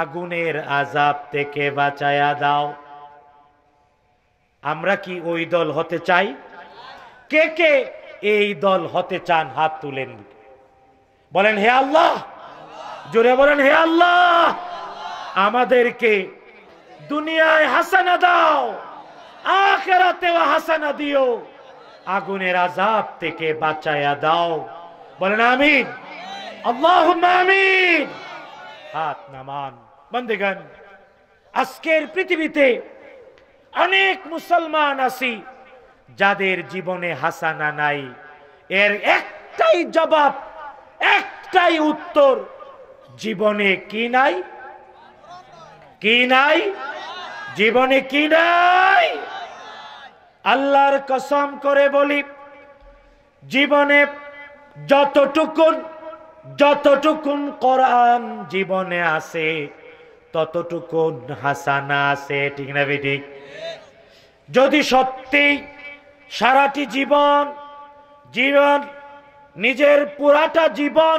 আগুনের আজাব থেকে বাঁচায়া দাও আমরা কি ওই দল হতে চাই কে কে এই দল হতে চান হাত তুলেন বলেন হে আল্লাহ জোরে বলেন হে আল্লাহ আমাদেরকে দুনিয়ায় হাসানা দাও আখেরাতেও হাসানা দিও আগুনের আজাব থেকে বাঁচাইয়া দাও বলেন আমিন আমিন হাত নামান বন্দেগান আজকের পৃথিবীতে অনেক মুসলমান আছি যাদের জীবনে হাসানা নাই এর একটাই জবাব একটাই উত্তর জীবনে কি নাই কি নাই জীবনে কি নাই আল্লাহর কসম করে বলি জীবনে যতটুকুন যতটুকুন কোরআন জীবনে আছে ততটুকুন হাসানা আছে ঠিক না বেটি যদি সত্যি সারাটি জীবন জীবন নিজের পুরাটা জীবন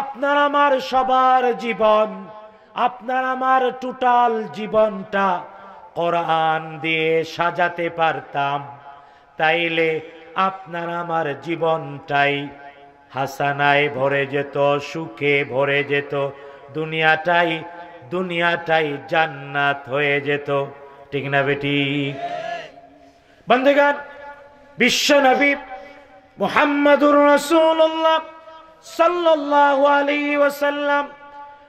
আপনার আমার সবার জীবন আপনার আমার টোটাল জীবনটা কোরআন দিয়ে সাজাতে পারতাম তাইলে আপনার আমার জীবনটাই হাসানায় ভরে যেত সুখে ভরে যেত দুনিয়াটাই দুনিয়াটাই জান্নাত হয়ে যেত ঠিক না বেটি বন্ধুগান বিশ্ব নবী মুহাম্মাদুর রাসূলুল্লাহ সাল্লাহ আলাইহি ওয়াসাল্লাম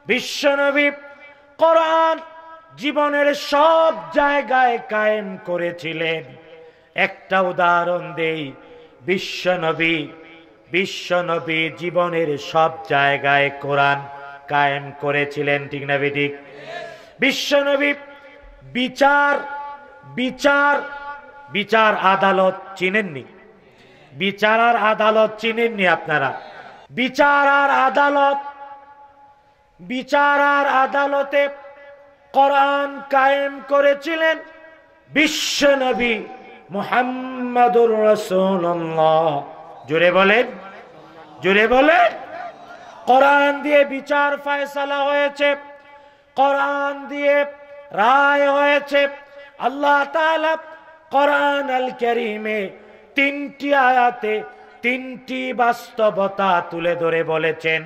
বিশ্ব নবী কোরআন জীবনের সব জায়গায় কায়েম করেছিলেন একটা উদাহরণ দেই বিশ্বনবী বিশ্বনবী জীবনের সব জায়গায় কোরআন কায়েম করেছিলেন ঠিক না বেঠিক বিশ্বনবী বিচার বিচার বিচার আদালত চিনেননি বিচার আর আদালত চিনেননি আপনারা বিচার আর আদালত বিচার আর আদালতে কোরআন কায়েম করেছিলেন বিশ্ব নবী মোহাম্মদুর রসুল্লাহ জুড়ে বলেন জুড়ে বলেন কোরআন দিয়ে বিচার ফয়সালা হয়েছে কোরআন দিয়ে রায় হয়েছে আল্লাহ তাআলা কোরআন আল কারীমে তিনটি আয়াতে তিনটি বাস্তবতা তুলে ধরে বলেছেন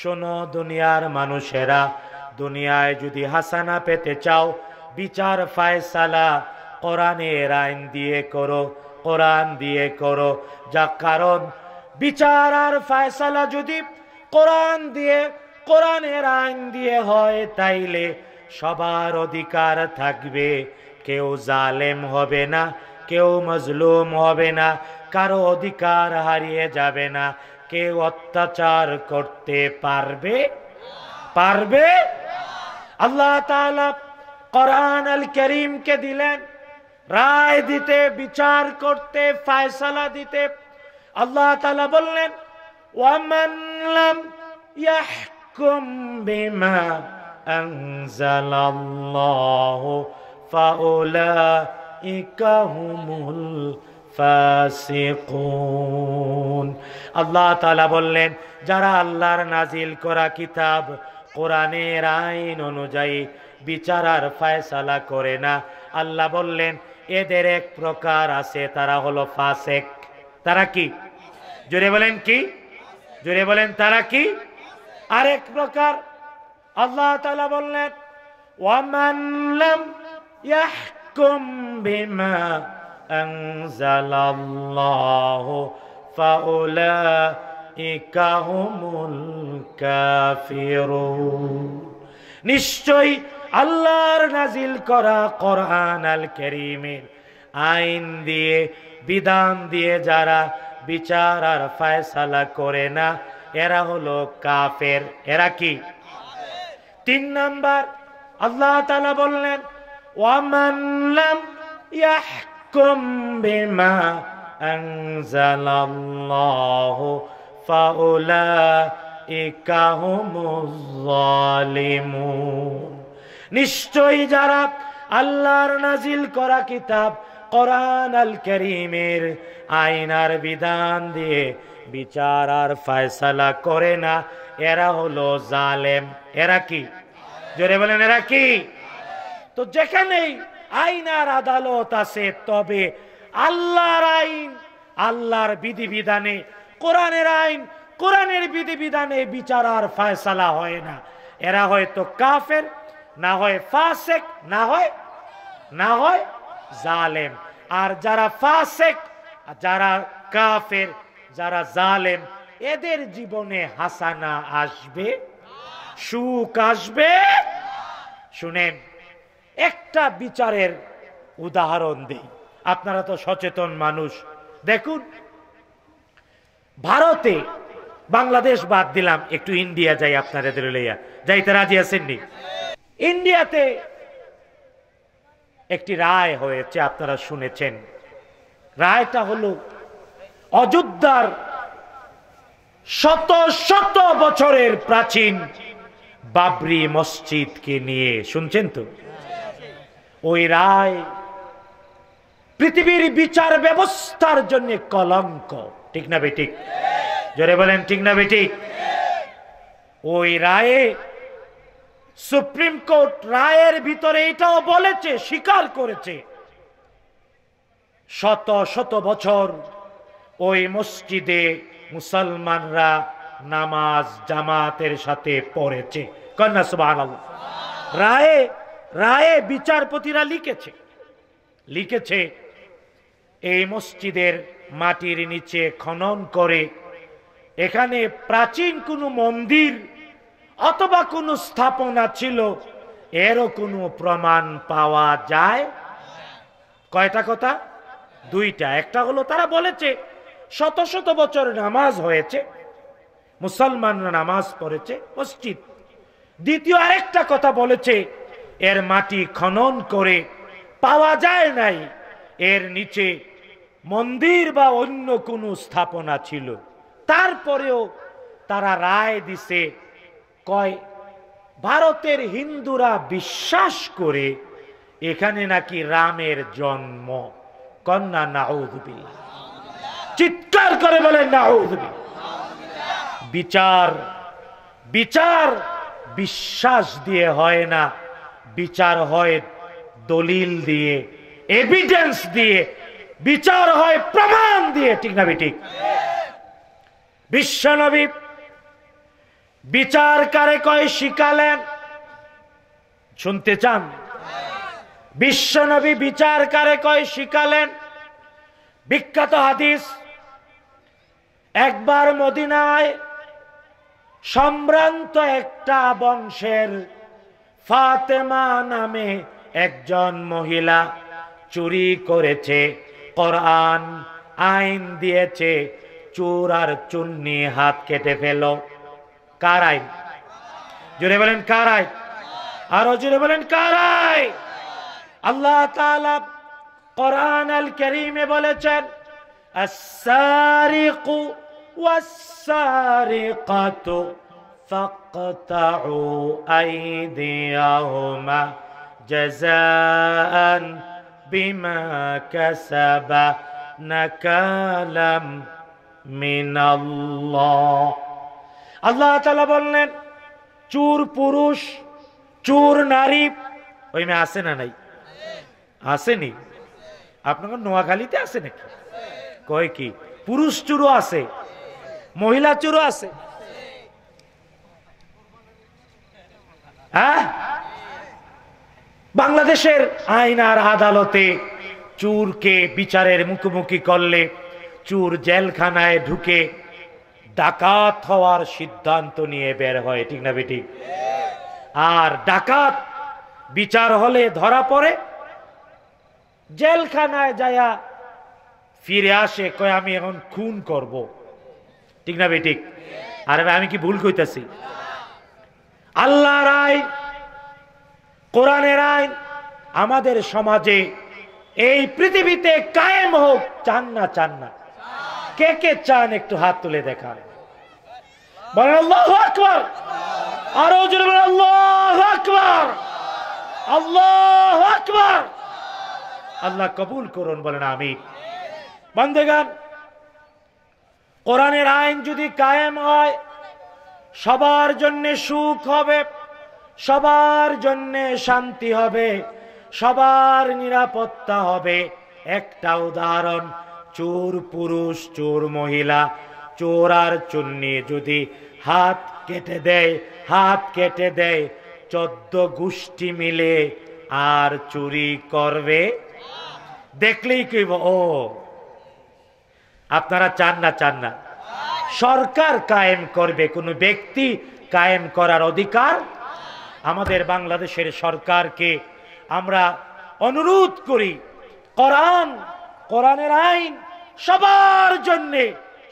শোনো দুনিয়ার মানুষেরা দুনিয়ায় যদি হাসানা পেতে চাও বিচার ফায়সালা কোরআনের আইন দিয়ে করো কোরআন দিয়ে করো যা কারণ বিচার আর ফায়সালা যদি কোরআন দিয়ে কোরআনের আইন দিয়ে হয় তাইলে সবার অধিকার থাকবে কেউ জালেম হবে না কেউ মজলুম হবে না কারো অধিকার হারিয়ে যাবে না কেউ অত্যাচার করতে পারবে পারবে আল্লাহ কোরআন আল কে দিলেন রায় দিতে বিচার করতে ফায়সালা দিতে আল্লাহ তালা বললেন আল্লাহ বললেন যারা আল্লাহর নাজিল করা কিতাব কোরআনের আইন অনুযায়ী বিচার আর ফায়সালা করে না আল্লাহ বললেন এদের এক প্রকার আছে তারা হলো ফাসেক তারা কি জুড়ে বলেন কি জোরে বলেন তারা কি আরেক প্রকার আল্লাহ তালা বললেন ওয়ামান্লাম ইয়াহকুম বিমা ফাউলা নিশ্চয় আল্লাহর নাজিল করা কোরআন আল করিমের আইন দিয়ে বিধান দিয়ে যারা বিচার আর ফায়সালা করে না এরা হলো কাফের এরা কি তিন নাম্বার আল্লাহ তালা বললেন ওয়ামান্লাম নিশ্চয়ই যারা আল্লাহর নাজিল করা কিতাব কোরআন আল করিমের আইনার বিধান দিয়ে বিচার আর ফায়সালা করে না এরা হলো জালেম এরা কি জোরে বলেন এরা কি তো যেখানেই আইনার আদালত আছে তবে আল্লাহর আইন আল্লাহর বিধিবিধানে কোরআনের আইন কোরআনের বিধিবিধানে বিচার আর ফায়সালা হয় না এরা হয়তো কাফের না হয় ফাসেক না হয় না হয় জালেম আর যারা ফাসেক যারা কাফের যারা জালেম এদের জীবনে হাসানা আসবে সুখ আসবে শুনেন একটা বিচারের উদাহরণ দিই আপনারা তো সচেতন মানুষ দেখুন ভারতে বাংলাদেশ বাদ দিলাম একটু ইন্ডিয়া যাই আপনাদের লইয়া যাইতে রাজি আছেননি ইন্ডিয়াতে একটি রায় হয়েছে আপনারা শুনেছেন রায়টা হলো অযোধ্যার শত শত বছরের প্রাচীন বাবরি মসজিদকে নিয়ে শুনছেন তো ওই রায় পৃথিবীর বিচার ব্যবস্থার জন্য কলঙ্ক ঠিক না বেটি জোরে বলেন ঠিক না বেটি ওই রায়ে সুপ্রিম কোর্ট রায়ের ভিতরে এটাও বলেছে স্বীকার করেছে শত শত বছর ওই মসজিদে মুসলমানরা নামাজ জামাতের সাথে পড়েছে কন্যা সুবাহ রায়ে রায়ে বিচারপতিরা লিখেছে লিখেছে এই মসজিদের মাটির নিচে খনন করে এখানে প্রাচীন কোনো মন্দির অথবা কোনো স্থাপনা ছিল এরও কোনো প্রমাণ পাওয়া যায় কয়টা কথা দুইটা একটা হলো তারা বলেছে শত শত বছর নামাজ হয়েছে মুসলমানরা নামাজ পড়েছে মসজিদ দ্বিতীয় আরেকটা কথা বলেছে এর মাটি খনন করে পাওয়া যায় নাই এর নিচে মন্দির বা অন্য কোনো স্থাপনা ছিল তারপরেও তারা রায় দিছে কয় ভারতের হিন্দুরা বিশ্বাস করে এখানে নাকি রামের জন্ম কন্যা নাউদ্দিল্লা চিৎকার করে বলে নাউদ্দিল্লা বিচার বিচার বিশ্বাস দিয়ে হয় না বিচার হয় দলিল দিয়ে এভিডেন্স দিয়ে বিচার হয় প্রমাণ দিয়ে ঠিক না বিশ্ব বিশ্বনবী বিচার কারে কয় শিখালেন শুনতে চান বিশ্বনবী বিচার কারে কয় শিখালেন বিখ্যাত হাদিস একবার মদিনায় সম্ভ্রান্ত একটা বংশের ফাতেমা নামে একজন মহিলা চুরি করেছে কোরআন আইন দিয়েছে চোর আর চুন্নি হাত কেটে ফেল কার আইন জোরে বলেন কার আইন আরো জোরে বলেন কার আইন আল্লাহ তাআলা কোরআন আল কারীমে বলেছেন আস-সারিকু ওয়াস-সারিকাতু ফাকতাউ আইদিয়াহুমা জাযাআন বিমা কাসাবা নাকালাম মিনাল্লাহ আল্লাহ তাআলা বললেন চুর পুরুষ চুর নারী ওই মেয়ে আসে না নাই আসেনি আপনার নোয়াখালীতে আছে নাকি কয় কি পুরুষ চুরও আছে মহিলা চুরও আছে হ্যাঁ বাংলাদেশের আইনার আদালতে চুরকে বিচারের মুখোমুখি করলে চুর জেলখানায় ঢুকে ডাকাত হওয়ার সিদ্ধান্ত নিয়ে বের হয় ঠিক না বেটি আর ডাকাত বিচার হলে ধরা পড়ে জেলখানায় যায়া ফিরে আসে কয় আমি এখন খুন করব। ঠিক না বেটিক আরে আমি কি ভুল কইতাছি আল্লাহ রায় কোরআনের আইন আমাদের সমাজে এই পৃথিবীতে কায়েম হোক চান না চান না কে কে চান একটু হাত তুলে দেখান বলেন আল্লাহ বলেন আল্লাহ আল্লাহ আল্লাহ কবুল করুন বলেন আমি বন্ধেগান কোরআনের আইন যদি কায়েম হয় সবার জন্য সুখ হবে সবার জন্যে শান্তি হবে সবার নিরাপত্তা হবে একটা উদাহরণ চোর পুরুষ চোর মহিলা চোর আর চুন্নি যদি হাত কেটে দেয় হাত কেটে দেয় চোদ্দ গোষ্ঠী মিলে আর চুরি করবে দেখলেই কি ও আপনারা চান না চান না সরকার কায়েম করবে কোনো ব্যক্তি কায়েম করার অধিকার আমাদের বাংলাদেশের সরকারকে আমরা অনুরোধ করি কোরআন কোরআনের আইন সবার জন্যে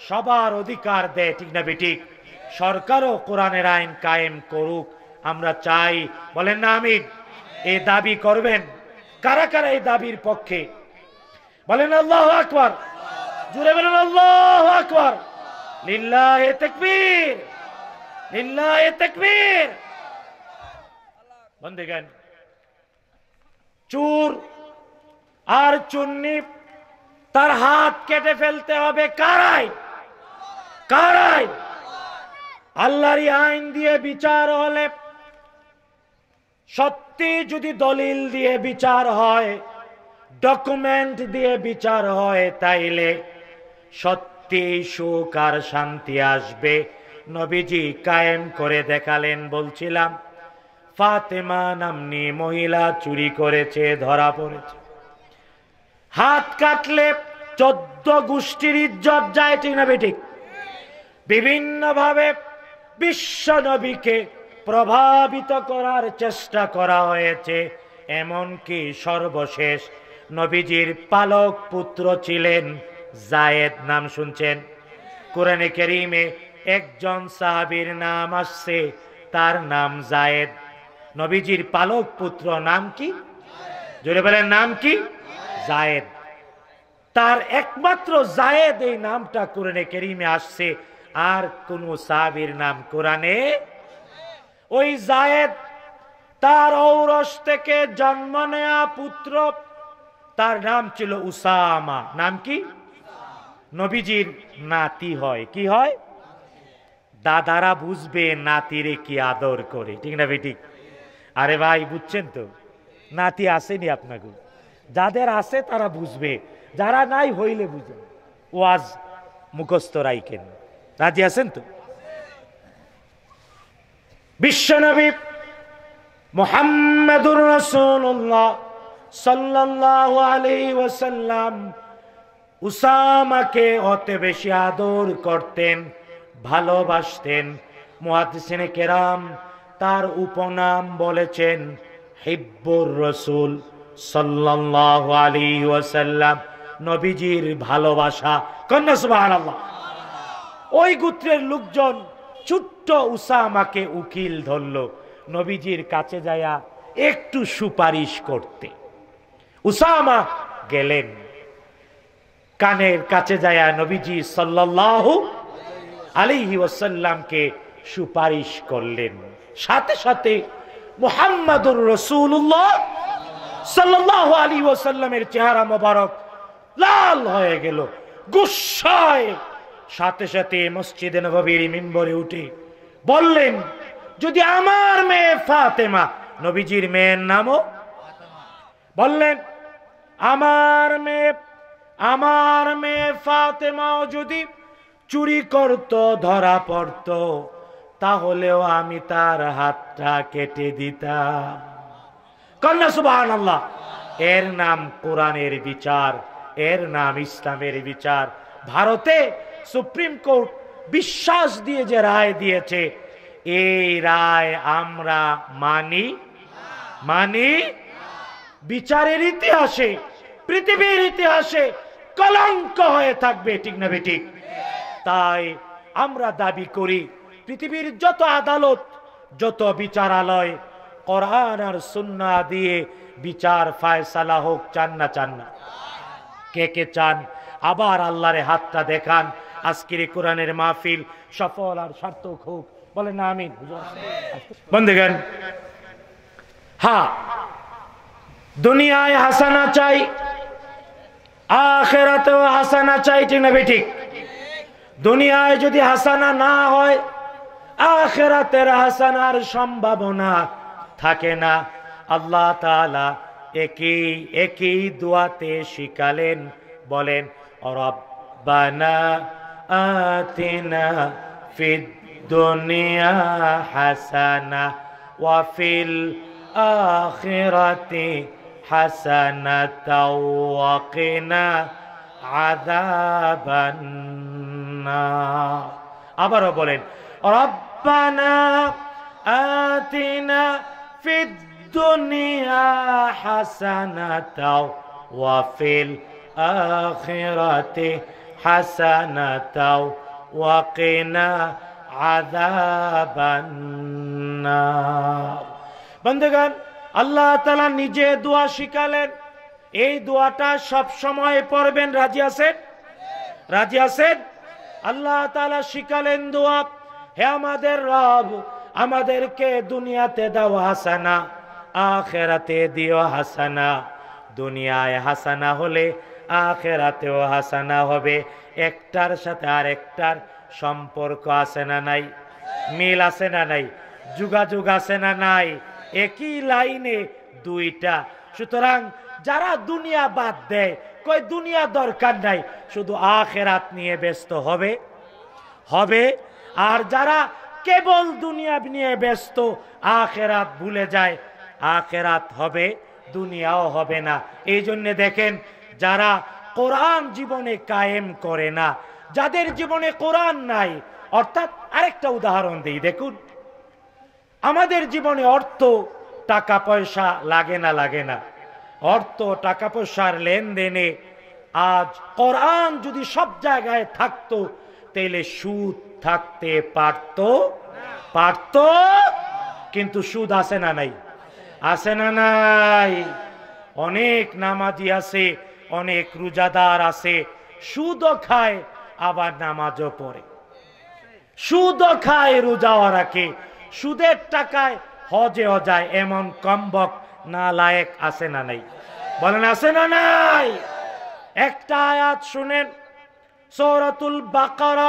সবার অধিকার দেয় ঠিক না বেটি সরকারও কোরআনের আইন কায়েম করুক আমরা চাই বলেন না আমি এ দাবি করবেন কারা কারা এই দাবির পক্ষে বলেন আল্লাহ আকবর জুড়ে বলেন আল্লাহ আকবর লিল্লাহ তেকবীর লিল্লাহ তেকবীর বন্দেগান চুর আর চুন্নি তার হাত কেটে ফেলতে হবে কারাই কারাই আল্লাহরই আইন দিয়ে বিচার হলে সত্যি যদি দলিল দিয়ে বিচার হয় ডকুমেন্ট দিয়ে বিচার হয় তাইলে সত্যি সুখ আর শান্তি আসবে নবীজি কায়েম করে দেখালেন বলছিলাম ফাতেমা নামনি মহিলা চুরি করেছে ধরা পড়েছে হাত কাটলে চোদ্দ গোষ্ঠীর ইজ্জত যায় ঠিক না বেঠিক বিভিন্ন ভাবে বিশ্ব নবীকে প্রভাবিত করার চেষ্টা করা হয়েছে এমনকি সর্বশেষ নবীজির পালক পুত্র ছিলেন জায়েদ নাম শুনছেন কোরআনে কেরিমে একজন সাহাবির নাম আসছে তার নাম জায়েদ নবীজির পালক পুত্র নাম কি জোরে বলেন নাম কি জায়েদ তার একমাত্র জায়েদ এই নামটা কোরআনে কেরিমে আসছে আর কোন সাবির নাম কোরআনে ওই জায়েদ তার ঔরস থেকে জন্ম নেয়া পুত্র তার নাম ছিল উসামা নাম কি নবীজির নাতি হয় কি হয় দাদারা বুঝবে নাতিরে কি আদর করে ঠিক না বেঠিক আরে ভাই বুঝছেন তো নাতি আসেনি আপনাকে যাদের আছে তারা বুঝবে যারা নাই হইলে বুঝবে ওয়াজ মুখস্থ রাইকেন রাজি আছেন তো বিশ্বনবী মোহাম্মদুর রসুল্লাহ সাল্লাহ আলী ওসাল্লাম উসামাকে অত বেশি আদর করতেন ভালোবাসতেন মুহাদিসিনে কেরাম তার উপনাম বলেছেন হিব্বুর রসুল সাল্লাহ আলী ওয়াসাল্লাম নবীজির ভালোবাসা কন্যা ওই গোত্রের লোকজন ছোট্ট উসামাকে উকিল ধরল নবীজির কাছে যায়া একটু সুপারিশ করতে উসামা গেলেন কানের কাছে যায়া নবীজি সাল্লাহ আলিহি ওসাল্লামকে সুপারিশ করলেন সাথে সাথে মোহাম্মদুর রসুল্লাহ সাল্লাহ আলী ওসাল্লামের চেহারা মোবারক লাল হয়ে গেল গুসায় সাথে সাথে মসজিদে নবীর মিম্বরে উঠে বললেন যদি আমার মেয়ে ফাতেমা নবীজির মেয়ের নামও বললেন আমার মেয়ে আমার মেয়ে ফাতেমাও যদি চুরি করত ধরা পড়তো তাহলেও আমি তার হাতটা কেটে দিতাম কন্যা সুবাহ এর নাম কোরআনের বিচার এর নাম ইসলামের বিচার ভারতে সুপ্রিম কোর্ট বিশ্বাস দিয়ে যে রায় দিয়েছে এই রায় আমরা মানি মানি বিচারের ইতিহাসে পৃথিবীর ইতিহাসে কলঙ্ক হয়ে থাকবে ঠিক না বেটিক তাই আমরা দাবি করি পৃথিবীর যত আদালত যত বিচারালয় কোরআন আর সুন্না দিয়ে বিচার ফায়সালা হোক চান না চান না কে কে চান আবার আল্লাহর হাতটা দেখান আজকের কোরআনের মাহফিল সফল আর সার্থক হোক বলে না আমি গান হ্যাঁ দুনিয়ায় হাসানা চাই আখেরাতেও হাসানা চাই ঠিক না বেঠিক দুনিয়ায় যদি হাসানা না হয় আখেরাতের হাসানার সম্ভাবনা থাকে না আল্লাহ তালা একই একই দোয়াতে শিকালেন বলেন রব্বানা আতিনা ফিদ দুনিয়া হাসানা ওয়াফিল আখিরাতি হাসানাতা ওয়াকিনা আযাবান্নার আবারও বলেন রব্ব ربنا آتنا في الدنيا حسنة وفي الآخرة حسنة وقنا عذاب বন্ধুগণ আল্লাহ তালা নিজে দোয়া শিখালেন এই দোয়াটা সব সময় পড়বেন রাজি আছেন রাজি আছেন আল্লাহ তালা শিখালেন দোয়া হে আমাদের রব আমাদেরকে দুনিয়াতে দাও হাসানা আখেরাতে দিও হাসানা দুনিয়ায় হাসানা হলে আখেরাতেও হাসানা হবে একটার সাথে আর একটার সম্পর্ক আছে না নাই মিল আছে না নাই যোগাযোগ আছে না নাই একই লাইনে দুইটা সুতরাং যারা দুনিয়া বাদ দেয় কয় দুনিয়া দরকার নাই শুধু আখেরাত নিয়ে ব্যস্ত হবে হবে আর যারা কেবল দুনিয়া নিয়ে ব্যস্ত আখেরাত ভুলে যায় আখেরাত হবে দুনিয়াও হবে না এই জন্য দেখেন যারা কোরআন জীবনে কায়েম করে না যাদের জীবনে কোরআন নাই অর্থাৎ আরেকটা উদাহরণ দিই দেখুন আমাদের জীবনে অর্থ টাকা পয়সা লাগে না লাগে না অর্থ টাকা পয়সার লেনদেনে আজ কোরআন যদি সব জায়গায় থাকতো তাহলে সুদ থাকতে পারত পারত কিন্তু সুদ আছে না নাই আছে না নাই অনেক নামাজি আছে অনেক রোজাদার আছে সুদও খায় আবার নামাজও পড়ে সুদও খায় রোজাও রাখে সুদের টাকায় হজে যায় এমন কম্বক না লায়ক আছে না নাই বলেন আছে না নাই একটা আয়াত শুনেন সৌরাতুল বাকারা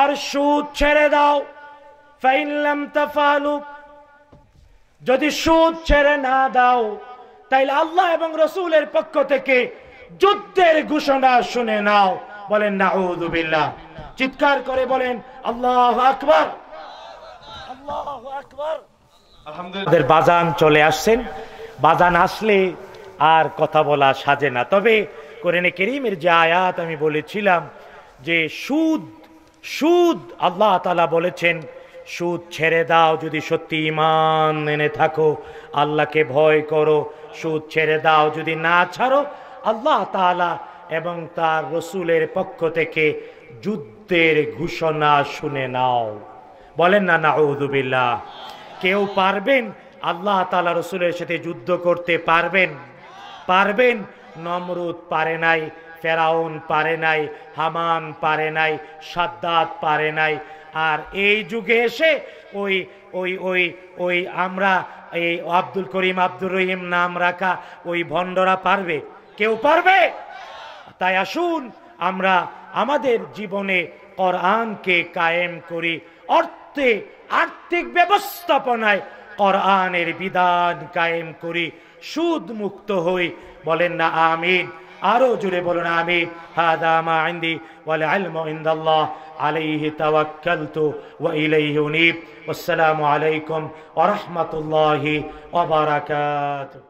আর সুদ ছেড়ে দাও ফাইনলাম যদি সুদ ছেড়ে না দাও তাইলে আল্লাহ এবং রসুলের পক্ষ থেকে যুদ্ধের ঘোষণা শুনে নাও বলেন নাউদুবিল্লাহ চিৎকার করে বলেন আল্লাহ আকবর আমাদের বাজান চলে আসছেন বাজান আসলে আর কথা বলা সাজে না তবে কোরআনে কেরিমের যে আয়াত আমি বলেছিলাম যে সুদ সুদ আল্লাহ তালা বলেছেন সুদ ছেড়ে দাও যদি সত্যি ইমান এনে থাকো আল্লাহকে ভয় করো সুদ ছেড়ে দাও যদি না ছাড়ো আল্লাহ তালা এবং তার রসুলের পক্ষ থেকে যুদ্ধের ঘোষণা শুনে নাও বলেন না না নাউদুবিল্লাহ কেউ পারবেন আল্লাহ তালা রসুলের সাথে যুদ্ধ করতে পারবেন পারবেন নমরুদ পারে নাই ফেরাউন পারে নাই হামান পারে নাই সাদ্দাত পারে নাই আর এই যুগে এসে ওই ওই ওই ওই আমরা এই আব্দুল করিম আব্দুর রহিম নাম রাখা ওই ভণ্ডরা পারবে কেউ পারবে তাই আসুন আমরা আমাদের জীবনে কোরআনকে কায়েম করি অর্থে আর্থিক ব্যবস্থাপনায় কোরআনের বিধান কায়েম করি সুদ মুক্ত হই বলেন না আমিন আরো জুড়ে বলুন আমি হাদা মা ইনদি ওয়াল ইলমু আলাইকুম ওয়া রাহমাতুল্লাহি